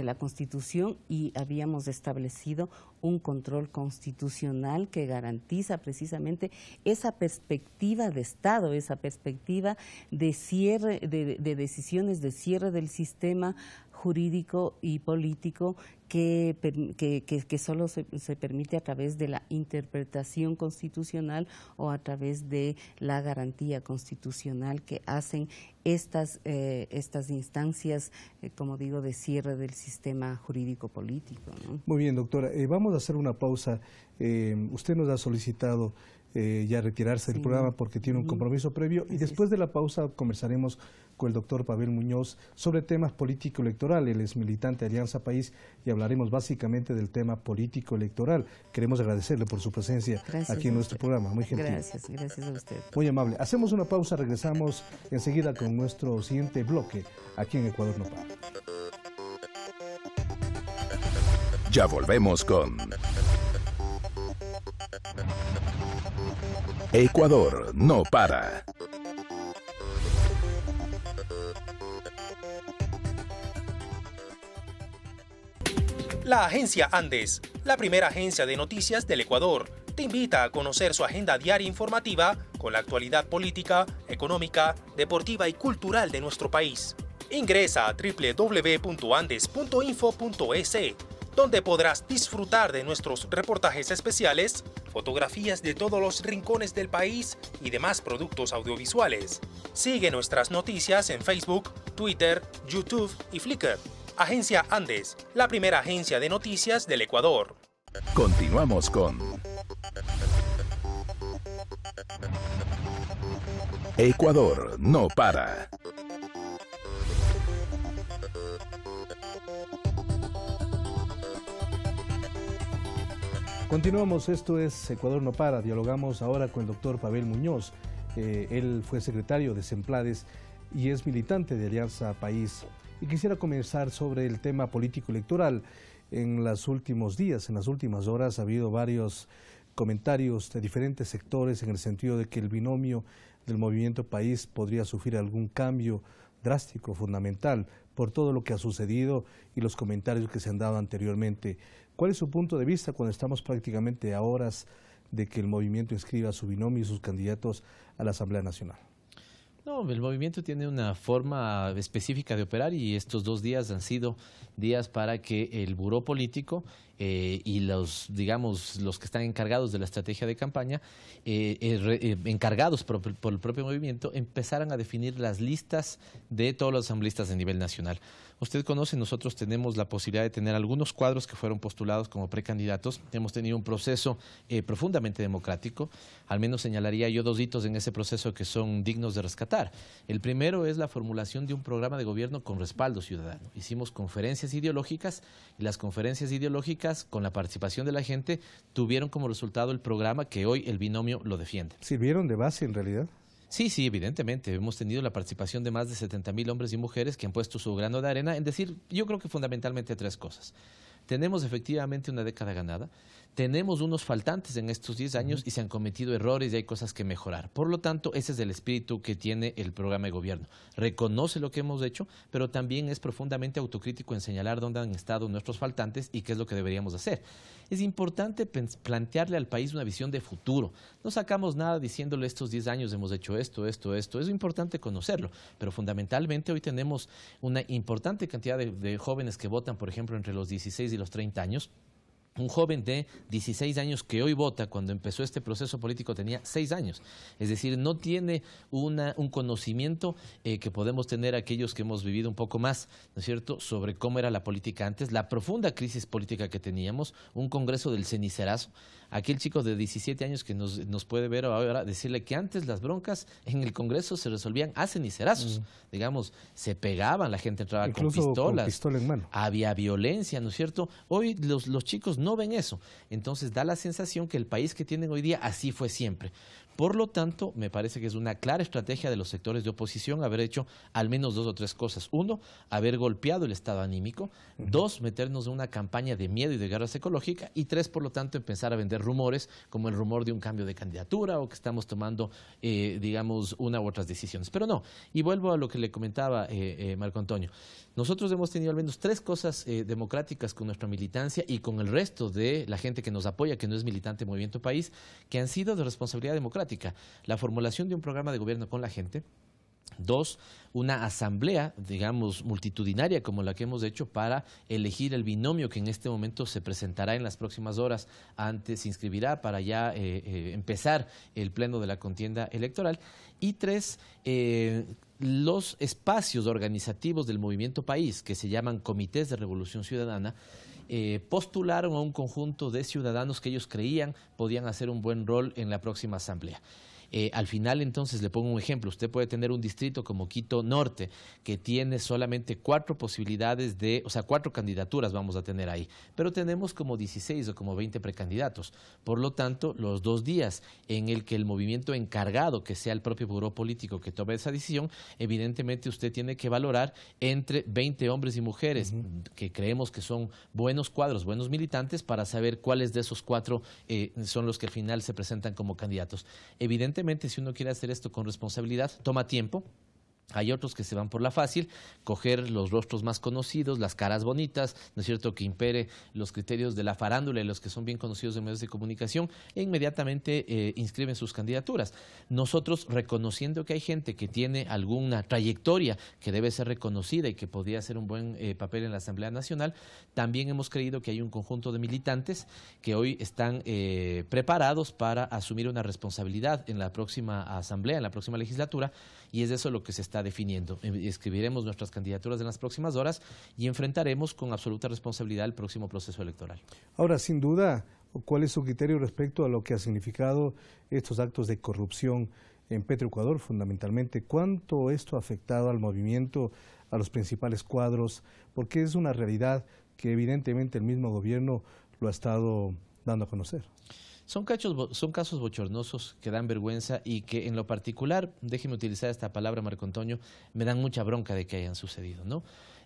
la Constitución y habíamos establecido un control constitucional que garantiza precisamente esa perspectiva de estado esa perspectiva de cierre, de, decisiones de cierre del sistema jurídico y político que, que, que, solo se, permite a través de la interpretación constitucional o a través de la garantía constitucional que hacen estas, eh, estas instancias, eh, como digo, de cierre del sistema jurídico-político. Muy bien, doctora. Eh, vamos a hacer una pausa. usted nos ha solicitado eh, ya retirarse del programa porque tiene un compromiso previo. Y después de la pausa conversaremos con el doctor Pavel Muñoz sobre temas político-electoral. Él es militante de Alianza País y hablaremos básicamente del tema político-electoral. Queremos agradecerle por su presencia aquí en nuestro programa. Muy gentil. Gracias, gracias a usted. Muy amable. Hacemos una pausa, regresamos enseguida con nuestro siguiente bloque aquí en Ecuador para Ya volvemos con... Ecuador no para. La agencia Andes, la primera agencia de noticias del Ecuador, te invita a conocer su agenda diaria informativa con la actualidad política, económica, deportiva y cultural de nuestro país. Ingresa a www.andes.info.es donde podrás disfrutar de nuestros reportajes especiales, fotografías de todos los rincones del país y demás productos audiovisuales. Sigue nuestras noticias en Facebook, Twitter, YouTube y Flickr. Agencia Andes, la primera agencia de noticias del Ecuador. Continuamos con Ecuador no para. Continuamos, esto es Ecuador no para. Dialogamos ahora con el doctor Pavel Muñoz. él fue secretario de Semplades y es militante de Alianza País. Y quisiera comenzar sobre el tema político electoral. En los últimos días, en las últimas horas, ha habido varios comentarios de diferentes sectores en el sentido de que el binomio del movimiento país podría sufrir algún cambio drástico, fundamental, por todo lo que ha sucedido y los comentarios que se han dado anteriormente. ¿Cuál es su punto de vista cuando estamos prácticamente a horas de que el movimiento inscriba su binomio y sus candidatos a la Asamblea Nacional? No, el movimiento tiene una forma específica de operar y estos dos días han sido días para que el buró político eh, y los, digamos, los que están encargados de la estrategia de campaña, eh, eh, encargados por, el propio movimiento, empezaran a definir las listas de todos los asambleístas a nivel nacional. Usted conoce, nosotros tenemos la posibilidad de tener algunos cuadros que fueron postulados como precandidatos. Hemos tenido un proceso eh, profundamente democrático. Al menos señalaría yo dos hitos en ese proceso que son dignos de rescatar. El primero es la formulación de un programa de gobierno con respaldo ciudadano. Hicimos conferencias ideológicas y las conferencias ideológicas, con la participación de la gente, tuvieron como resultado el programa que hoy el binomio lo defiende. ¿Sirvieron de base en realidad? Sí, sí, evidentemente. Hemos tenido la participación de más de 70 mil hombres y mujeres que han puesto su grano de arena en decir, yo creo que fundamentalmente tres cosas tenemos efectivamente una década ganada, tenemos unos faltantes en estos 10 años y se han cometido errores y hay cosas que mejorar. Por lo tanto, ese es el espíritu que tiene el programa de gobierno. Reconoce lo que hemos hecho, pero también es profundamente autocrítico en señalar dónde han estado nuestros faltantes y qué es lo que deberíamos hacer. Es importante plantearle al país una visión de futuro. No sacamos nada diciéndole estos 10 años hemos hecho esto, esto, esto. Es importante conocerlo, pero fundamentalmente hoy tenemos una importante cantidad de, jóvenes que votan, por ejemplo, entre los 16 y los 30 años. Un joven de 16 años que hoy vota, cuando empezó este proceso político tenía 6 años. Es decir, no tiene una, un conocimiento eh, que podemos tener aquellos que hemos vivido un poco más, ¿no es cierto?, sobre cómo era la política antes, la profunda crisis política que teníamos, un Congreso del cenicerazo, aquel chico de 17 años que nos, nos puede ver ahora, decirle que antes las broncas en el Congreso se resolvían a y cerazos Digamos, se pegaban, la gente entraba con pistolas. Había violencia, ¿no es cierto? Hoy los chicos no ven eso. Entonces da la sensación que el país que tienen hoy día así fue siempre. Por lo tanto, me parece que es una clara estrategia de los sectores de oposición haber hecho al menos dos o tres cosas. Uno, haber golpeado el estado anímico. Dos, meternos en una campaña de miedo y de guerras ecológicas. Y tres, por lo tanto, empezar a vender rumores, como el rumor de un cambio de candidatura o que estamos tomando, eh, digamos, una u otras decisiones. Pero no, y vuelvo a lo que le comentaba eh, eh, Marco Antonio. Nosotros hemos tenido al menos tres cosas eh, democráticas con nuestra militancia y con el resto de la gente que nos apoya, que no es militante Movimiento País, que han sido de responsabilidad democrática. La formulación de un programa de gobierno con la gente, Dos, una asamblea, digamos, multitudinaria como la que hemos hecho para elegir el binomio que en este momento se presentará en las próximas horas, antes se inscribirá para ya eh, eh, empezar el pleno de la contienda electoral. Y tres, los espacios organizativos del movimiento país, que se llaman comités de revolución ciudadana, eh, postularon a un conjunto de ciudadanos que ellos creían podían hacer un buen rol en la próxima asamblea. Eh, al final, entonces, le pongo un ejemplo. Usted puede tener un distrito como Quito Norte, que tiene solamente cuatro posibilidades de, o sea, cuatro candidaturas vamos a tener ahí, pero tenemos como 16 o como 20 precandidatos. Por lo tanto, los dos días en el que el movimiento encargado, que sea el propio buró político que tome esa decisión, evidentemente usted tiene que valorar entre 20 hombres y mujeres que creemos que son buenos cuadros, buenos militantes, para saber cuáles de esos cuatro eh, son los que al final se presentan como candidatos. Evidentemente, si uno quiere hacer esto con responsabilidad, toma tiempo, hay otros que se van por la fácil, coger los rostros más conocidos, las caras bonitas, ¿no es cierto?, que impere los criterios de la farándula y los que son bien conocidos en medios de comunicación, e inmediatamente eh, inscriben sus candidaturas. Nosotros, reconociendo que hay gente que tiene alguna trayectoria que debe ser reconocida y que podría hacer un buen eh, papel en la Asamblea Nacional, también hemos creído que hay un conjunto de militantes que hoy están eh, preparados para asumir una responsabilidad en la próxima Asamblea, en la próxima legislatura, y es de eso lo que se está definiendo. Eh, escribiremos nuestras candidaturas en las próximas horas y enfrentaremos con absoluta responsabilidad el próximo proceso electoral. Ahora, sin duda, ¿cuál es su criterio respecto a lo que ha significado estos actos de corrupción en Petroecuador fundamentalmente? ¿Cuánto esto ha afectado al movimiento, a los principales cuadros? Porque es una realidad que evidentemente el mismo gobierno lo ha estado dando a conocer. Son, son casos bochornosos que dan vergüenza y que en lo particular, déjeme utilizar esta palabra Marco Antonio, me dan mucha bronca de que hayan sucedido, ¿no?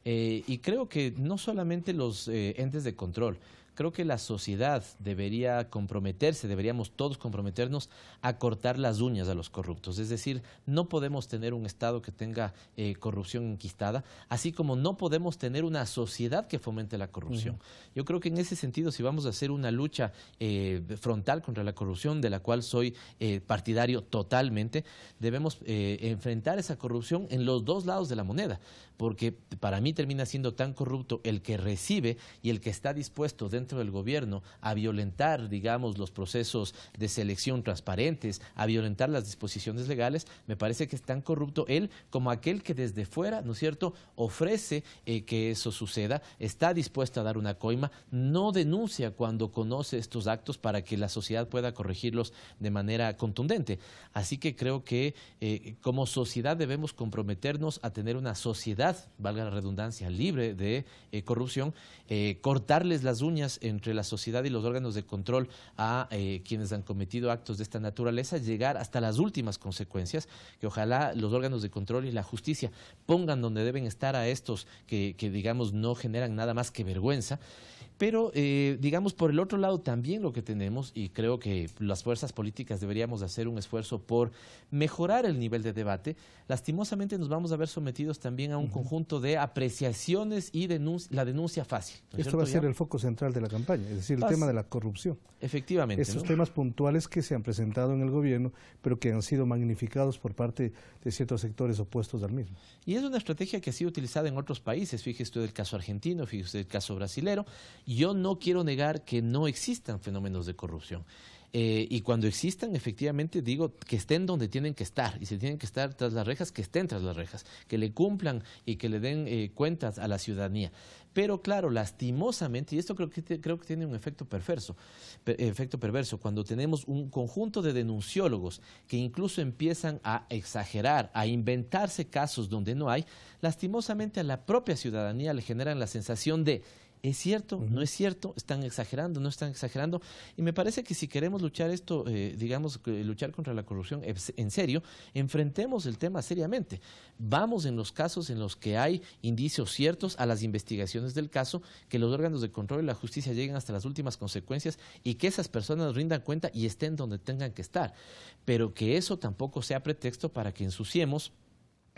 Eh, y creo que no solamente los eh, entes de control, creo que la sociedad debería comprometerse, deberíamos todos comprometernos a cortar las uñas a los corruptos. Es decir, no podemos tener un Estado que tenga eh, corrupción enquistada, así como no podemos tener una sociedad que fomente la corrupción. Yo creo que en ese sentido, si vamos a hacer una lucha eh, frontal contra la corrupción, de la cual soy eh, partidario totalmente, debemos enfrentar esa corrupción en los dos lados de la moneda, porque para mí termina siendo tan corrupto el que recibe y el que está dispuesto dentro dentro del gobierno a violentar, digamos, los procesos de selección transparentes, a violentar las disposiciones legales, me parece que es tan corrupto él como aquel que desde fuera, ¿no es cierto?, ofrece eh, que eso suceda, está dispuesto a dar una coima, no denuncia cuando conoce estos actos para que la sociedad pueda corregirlos de manera contundente. Así que creo que eh, como sociedad debemos comprometernos a tener una sociedad, valga la redundancia, libre de eh, corrupción, cortarles las uñas entre la sociedad y los órganos de control a eh, quienes han cometido actos de esta naturaleza, llegar hasta las últimas consecuencias, que ojalá los órganos de control y la justicia pongan donde deben estar a estos que digamos, no generan nada más que vergüenza. Pero, eh, digamos, por el otro lado también lo que tenemos, y creo que las fuerzas políticas deberíamos hacer un esfuerzo por mejorar el nivel de debate, lastimosamente nos vamos a ver sometidos también a un conjunto de apreciaciones y la denuncia fácil. Esto va a ser el foco central de la campaña, es decir, el tema de la corrupción. Efectivamente. Esos temas puntuales que se han presentado en el gobierno, pero que han sido magnificados por parte de ciertos sectores opuestos al mismo. Y es una estrategia que ha sido utilizada en otros países, fíjese usted el caso argentino, fíjese usted el caso brasilero, yo no quiero negar que no existan fenómenos de corrupción. Eh, y cuando existan, efectivamente, digo que estén donde tienen que estar, y si tienen que estar tras las rejas, que estén tras las rejas, que le cumplan y que le den eh, cuentas a la ciudadanía. Pero claro, lastimosamente, y esto creo que, creo que tiene un efecto perverso, efecto perverso, cuando tenemos un conjunto de denunciólogos que incluso empiezan a exagerar, a inventarse casos donde no hay, lastimosamente a la propia ciudadanía le generan la sensación de ¿Es cierto? ¿No es cierto? ¿Están exagerando? ¿No están exagerando? Y me parece que si queremos luchar esto, eh, digamos, luchar contra la corrupción en serio, enfrentemos el tema seriamente. Vamos en los casos en los que hay indicios ciertos a las investigaciones del caso, que los órganos de control y la justicia lleguen hasta las últimas consecuencias y que esas personas rindan cuenta y estén donde tengan que estar. Pero que eso tampoco sea pretexto para que ensuciemos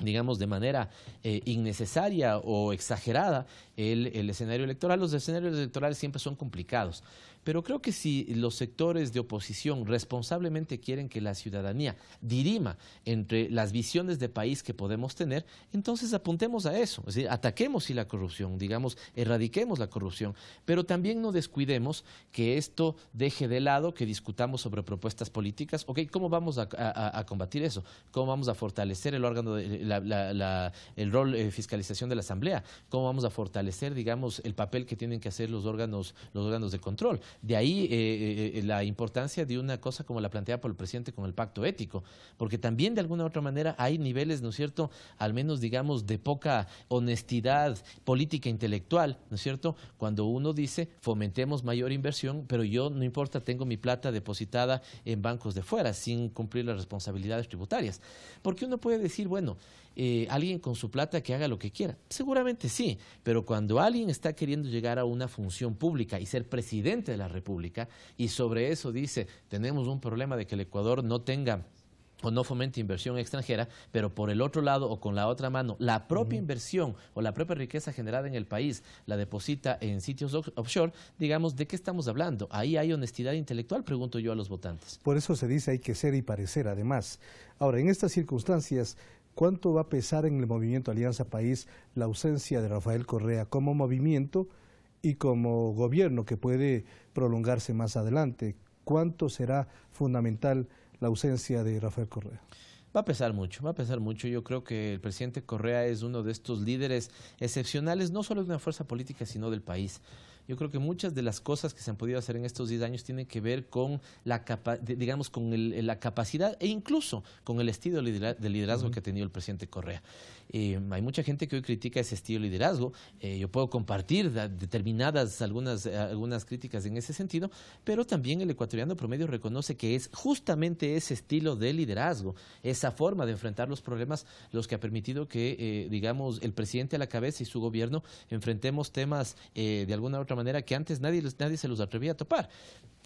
digamos, de manera eh, innecesaria o exagerada el escenario electoral. Los escenarios electorales siempre son complicados, pero creo que si los sectores de oposición responsablemente quieren que la ciudadanía dirima entre las visiones de país que podemos tener, entonces apuntemos a eso, es decir, ataquemos la corrupción, digamos, erradiquemos la corrupción, pero también no descuidemos que esto deje de lado, que discutamos sobre propuestas políticas, ok, ¿cómo vamos a, combatir eso? ¿Cómo vamos a fortalecer el órgano, el rol de eh, fiscalización de la Asamblea? ¿Cómo vamos a fortalecer, digamos, el papel que tienen que hacer los órganos, los órganos de control? De ahí eh, eh, eh, la importancia de una cosa como la planteada por el presidente con el pacto ético, porque también de alguna u otra manera hay niveles, ¿no es cierto?, al menos digamos de poca honestidad política intelectual, ¿no es cierto?, cuando uno dice fomentemos mayor inversión, pero yo no importa, tengo mi plata depositada en bancos de fuera sin cumplir las responsabilidades tributarias. Porque uno puede decir, bueno, alguien con su plata que haga lo que quiera. Seguramente sí, pero cuando alguien está queriendo llegar a una función pública y ser presidente la República y sobre eso dice, tenemos un problema de que el Ecuador no tenga o no fomente inversión extranjera, pero por el otro lado o con la otra mano, la propia inversión o la propia riqueza generada en el país la deposita en sitios offshore, digamos, ¿de qué estamos hablando? Ahí hay honestidad intelectual, pregunto yo a los votantes. Por eso se dice hay que ser y parecer, además. Ahora, en estas circunstancias, ¿cuánto va a pesar en el movimiento Alianza País la ausencia de Rafael Correa como movimiento? y como gobierno que puede prolongarse más adelante. ¿Cuánto será fundamental la ausencia de Rafael Correa? Va a pesar mucho, va a pesar mucho. Yo creo que el presidente Correa es uno de estos líderes excepcionales, no solo de una fuerza política, sino del país yo creo que muchas de las cosas que se han podido hacer en estos 10 años tienen que ver con la, digamos, con la capacidad e incluso con el estilo de liderazgo que ha tenido el presidente Correa. Eh, hay mucha gente que hoy critica ese estilo de liderazgo. Eh, yo puedo compartir determinadas algunas, eh, algunas críticas en ese sentido, pero también el ecuatoriano promedio reconoce que es justamente ese estilo de liderazgo, esa forma de enfrentar los problemas, los que ha permitido que, digamos, el presidente a la cabeza y su gobierno enfrentemos temas de alguna u otra manera que antes nadie, nadie se los atrevía a topar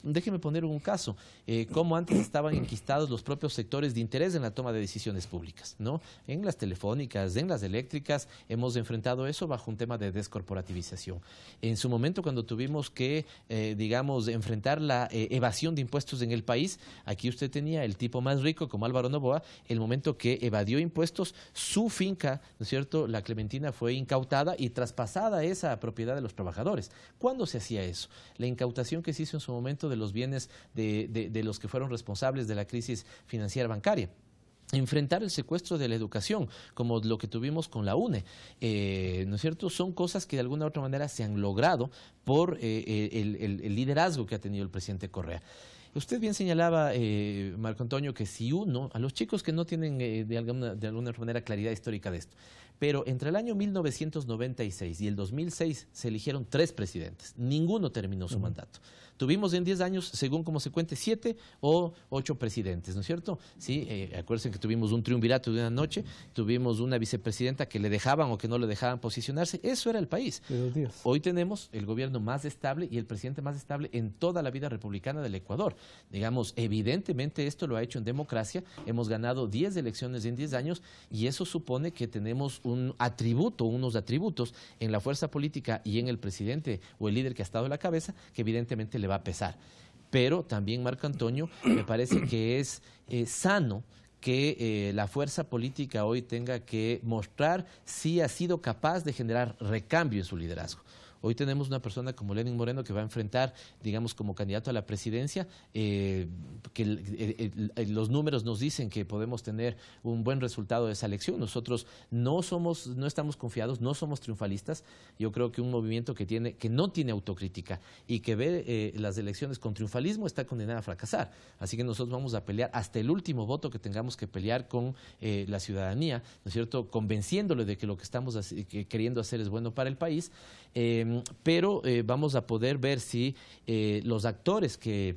déjeme poner un caso, eh, cómo antes estaban enquistados los propios sectores de interés en la toma de decisiones públicas, ¿no? En las telefónicas, en las eléctricas, hemos enfrentado eso bajo un tema de descorporativización. En su momento, cuando tuvimos que, eh, digamos, enfrentar la eh, evasión de impuestos en el país, aquí usted tenía el tipo más rico, como Álvaro Novoa, el momento que evadió impuestos, su finca, ¿no es cierto?, la Clementina fue incautada y traspasada esa propiedad de los trabajadores. ¿Cuándo se hacía eso? La incautación que se hizo en su momento de los bienes de, los que fueron responsables de la crisis financiera bancaria enfrentar el secuestro de la educación, como lo que tuvimos con la UNE, eh, ¿no es cierto? Son cosas que de alguna u otra manera se han logrado por eh, eh, el, liderazgo que ha tenido el presidente Correa. Usted bien señalaba, Marco Antonio, que si uno, a los chicos que no tienen de, alguna, de alguna manera claridad histórica de esto, pero entre el año 1996 y el 2006 se eligieron tres presidentes. Ninguno terminó su mandato. Tuvimos en 10 años, según como se cuente, siete o ocho presidentes, ¿no es cierto? Sí, eh, acuérdense que tuvimos un triunvirato de una noche, tuvimos una vicepresidenta que le dejaban o que no le dejaban posicionarse. Eso era el país. Hoy tenemos el gobierno más estable y el presidente más estable en toda la vida republicana del Ecuador. Digamos, evidentemente esto lo ha hecho en democracia. Hemos ganado 10 elecciones en 10 años y eso supone que tenemos un atributo, unos atributos en la fuerza política y en el presidente o el líder que ha estado en la cabeza que evidentemente le va a pesar. Pero también, Marco Antonio, me parece que es eh, sano que eh, la fuerza política hoy tenga que mostrar si ha sido capaz de generar recambio en su liderazgo. Hoy tenemos una persona como Lenin Moreno que va a enfrentar, digamos, como candidato a la presidencia, eh, que los números nos dicen que podemos tener un buen resultado de esa elección. Nosotros no somos, no estamos confiados, no somos triunfalistas. Yo creo que un movimiento que tiene, que no tiene autocrítica y que ve eh, las elecciones con triunfalismo está condenado a fracasar. Así que nosotros vamos a pelear hasta el último voto que tengamos que pelear con eh, la ciudadanía, ¿no es cierto? Convenciéndole de que lo que estamos queriendo hacer es bueno para el país. Em, pero eh, vamos a poder ver si eh, los actores que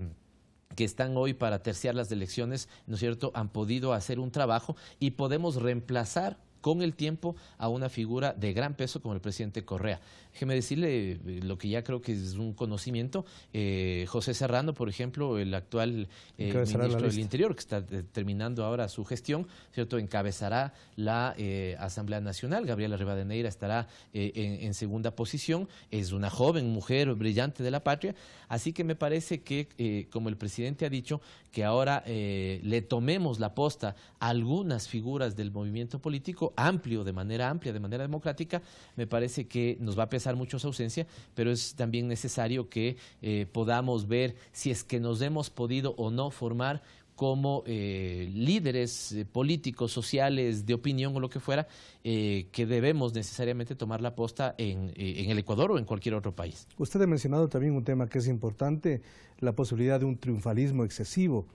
están hoy para terciar las elecciones, ¿no es cierto?, han podido hacer un trabajo y podemos reemplazar con el tiempo a una figura de gran peso como el presidente Correa déjeme decirle eh, lo que ya creo que es un conocimiento. Eh, José Serrano, por ejemplo, el actual eh, ministro del Interior, que está terminando ahora su gestión, ¿cierto? encabezará la Asamblea Nacional. Gabriela Rivadeneira estará en, segunda posición. Es una joven mujer brillante de la patria. Así que me parece que, como el presidente ha dicho, que ahora le tomemos la posta a algunas figuras del movimiento político amplio, de manera amplia, de manera democrática, me parece que nos va a pesar muchos mucho su ausencia, pero es también necesario que eh, podamos ver si es que nos hemos podido o no formar como eh, líderes eh, políticos, sociales, de opinión o lo que fuera, que debemos necesariamente tomar la posta en, el Ecuador o en cualquier otro país. Usted ha mencionado también un tema que es importante, la posibilidad de un triunfalismo excesivo,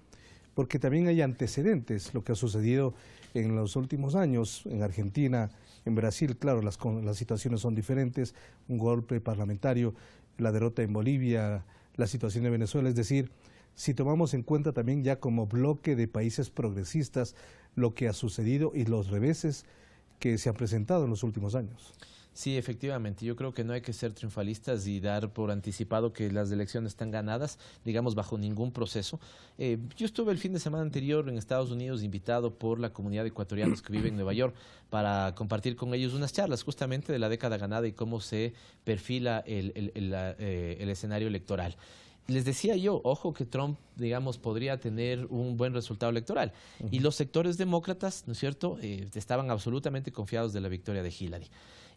porque también hay antecedentes, lo que ha sucedido en los últimos años en Argentina, en Brasil, claro, las, situaciones son diferentes, un golpe parlamentario, la derrota en Bolivia, la situación en Venezuela, es decir, si tomamos en cuenta también ya como bloque de países progresistas lo que ha sucedido y los reveses que se han presentado en los últimos años. Sí, efectivamente. Yo creo que no hay que ser triunfalistas y dar por anticipado que las elecciones están ganadas, digamos, bajo ningún proceso. Eh, yo estuve el fin de semana anterior en Estados Unidos invitado por la comunidad de ecuatorianos que vive en Nueva York para compartir con ellos unas charlas justamente de la década ganada y cómo se perfila el, eh, escenario electoral les decía yo, ojo que Trump, digamos, podría tener un buen resultado electoral. Y los sectores demócratas, ¿no es cierto?, eh, estaban absolutamente confiados de la victoria de Hillary.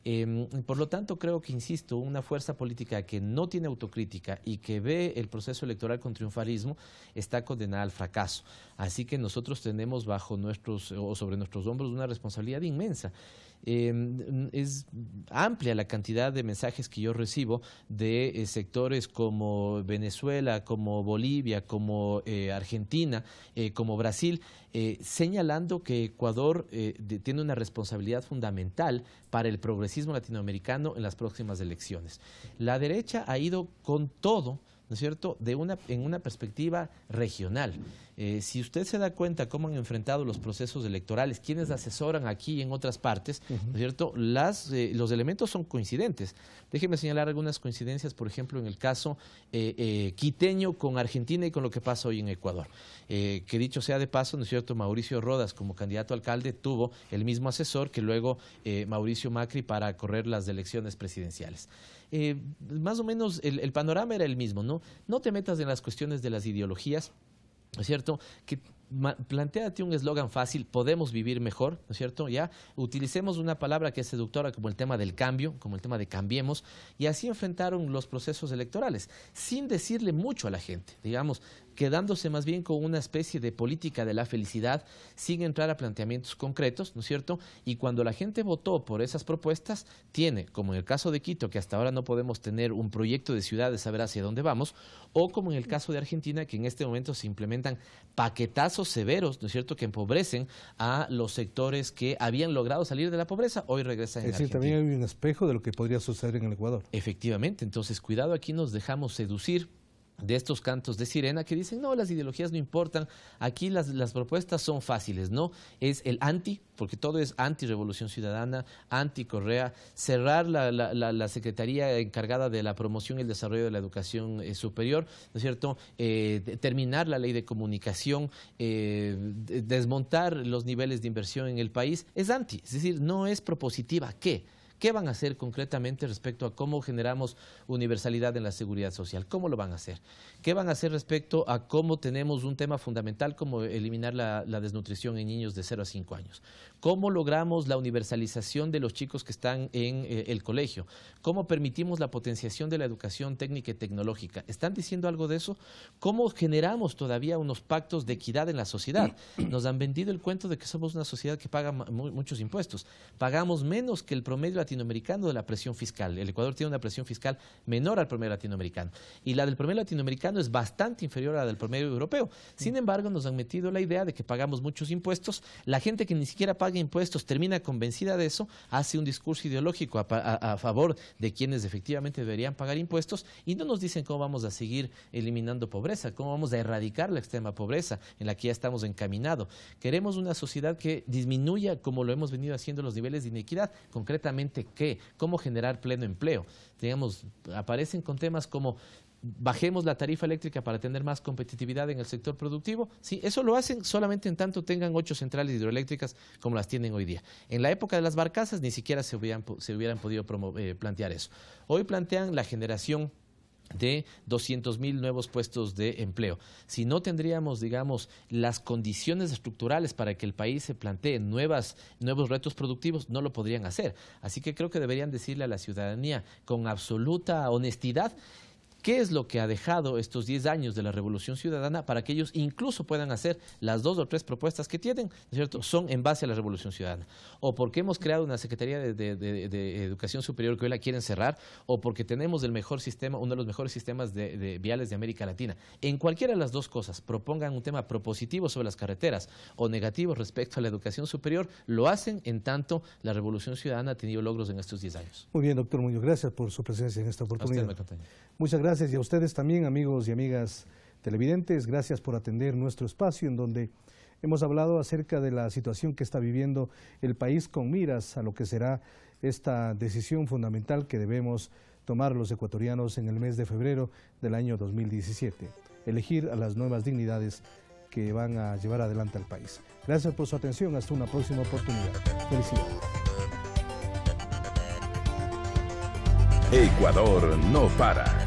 Em, por lo tanto, creo que, insisto, una fuerza política que no tiene autocrítica y que ve el proceso electoral con triunfalismo está condenada al fracaso. Así que nosotros tenemos bajo nuestros o sobre nuestros hombros una responsabilidad inmensa. Em, es amplia la cantidad de mensajes que yo recibo de eh, sectores como Venezuela, como Bolivia, como eh, Argentina, eh, como Brasil, señalando que Ecuador tiene una responsabilidad fundamental para el progresismo latinoamericano en las próximas elecciones. La derecha ha ido con todo ¿no es cierto?, en una perspectiva regional. Eh, si usted se da cuenta cómo han enfrentado los procesos electorales, quienes asesoran aquí y en otras partes, ¿no es cierto?, eh, los elementos son coincidentes. Déjeme señalar algunas coincidencias, por ejemplo, en el caso eh, quiteño con Argentina y con lo que pasa hoy en Ecuador. que dicho sea de paso, ¿no es cierto?, Mauricio Rodas como candidato a alcalde tuvo el mismo asesor que luego Mauricio Macri para correr las elecciones presidenciales. Eh, más o menos el, panorama era el mismo, ¿no? No te metas en las cuestiones de las ideologías, ¿no es cierto? Que planteate un eslogan fácil, podemos vivir mejor, ¿no es cierto? Ya utilicemos una palabra que es seductora como el tema del cambio, como el tema de cambiemos, y así enfrentaron los procesos electorales, sin decirle mucho a la gente. Digamos, quedándose más bien con una especie de política de la felicidad sin entrar a planteamientos concretos, ¿no es cierto? Y cuando la gente votó por esas propuestas, tiene, como en el caso de Quito, que hasta ahora no podemos tener un proyecto de ciudad de saber hacia dónde vamos, o como en el caso de Argentina, que en este momento se implementan paquetazos severos, ¿no es cierto?, que empobrecen a los sectores que habían logrado salir de la pobreza, hoy regresan en Es decir, también hay un espejo de lo que podría suceder en el Ecuador. Efectivamente, entonces cuidado, aquí nos dejamos seducir de estos cantos de sirena que dicen, no, las ideologías no importan, aquí las, propuestas son fáciles, ¿no? Es el anti, porque todo es anti-revolución ciudadana, anti-Correa, cerrar la, la, Secretaría encargada de la promoción y el desarrollo de la educación eh, superior, ¿no es cierto? Eh, terminar la ley de comunicación, eh, desmontar los niveles de inversión en el país, es anti, es decir, no es propositiva, ¿qué? ¿Qué van a hacer concretamente respecto a cómo generamos universalidad en la seguridad social? ¿Cómo lo van a hacer? ¿Qué van a hacer respecto a cómo tenemos un tema fundamental como eliminar la, desnutrición en niños de 0 a 5 años? ¿Cómo logramos la universalización de los chicos que están en eh, el colegio? ¿Cómo permitimos la potenciación de la educación técnica y tecnológica? ¿Están diciendo algo de eso? ¿Cómo generamos todavía unos pactos de equidad en la sociedad? Nos han vendido el cuento de que somos una sociedad que paga muchos impuestos. Pagamos menos que el promedio latinoamericano de la presión fiscal. El Ecuador tiene una presión fiscal menor al promedio latinoamericano. Y la del promedio latinoamericano es bastante inferior a la del promedio europeo. Sin mm. embargo, nos han metido la idea de que pagamos muchos impuestos. La gente que ni siquiera paga impuestos, termina convencida de eso, hace un discurso ideológico a, favor de quienes efectivamente deberían pagar impuestos y no nos dicen cómo vamos a seguir eliminando pobreza, cómo vamos a erradicar la extrema pobreza en la que ya estamos encaminados. Queremos una sociedad que disminuya, como lo hemos venido haciendo, los niveles de inequidad. Concretamente, ¿qué? ¿Cómo generar pleno empleo? Digamos, aparecen con temas como bajemos la tarifa eléctrica para tener más competitividad en el sector productivo. Sí, eso lo hacen solamente en tanto tengan ocho centrales hidroeléctricas como las tienen hoy día. En la época de las barcazas ni siquiera se hubieran, podido eh, plantear eso. Hoy plantean la generación de 200 mil nuevos puestos de empleo. Si no tendríamos, digamos, las condiciones estructurales para que el país se plantee nuevos retos productivos, no lo podrían hacer. Así que creo que deberían decirle a la ciudadanía con absoluta honestidad qué es lo que ha dejado estos 10 años de la Revolución Ciudadana para que ellos incluso puedan hacer las dos o tres propuestas que tienen, Son en base a la Revolución Ciudadana. O porque hemos creado una Secretaría de, Educación Superior que hoy la quieren cerrar, o porque tenemos el mejor sistema, uno de los mejores sistemas de, viales de América Latina. En cualquiera de las dos cosas, propongan un tema propositivo sobre las carreteras o negativo respecto a la educación superior, lo hacen en tanto la Revolución Ciudadana ha tenido logros en estos 10 años. Muy bien, doctor Muñoz, gracias por su presencia en esta oportunidad. Muchas gracias Gracias y a ustedes también, amigos y amigas televidentes, gracias por atender nuestro espacio en donde hemos hablado acerca de la situación que está viviendo el país con miras a lo que será esta decisión fundamental que debemos tomar los ecuatorianos en el mes de febrero del año 2017, elegir a las nuevas dignidades que van a llevar adelante al país. Gracias por su atención, hasta una próxima oportunidad. Felicidades. Ecuador no para.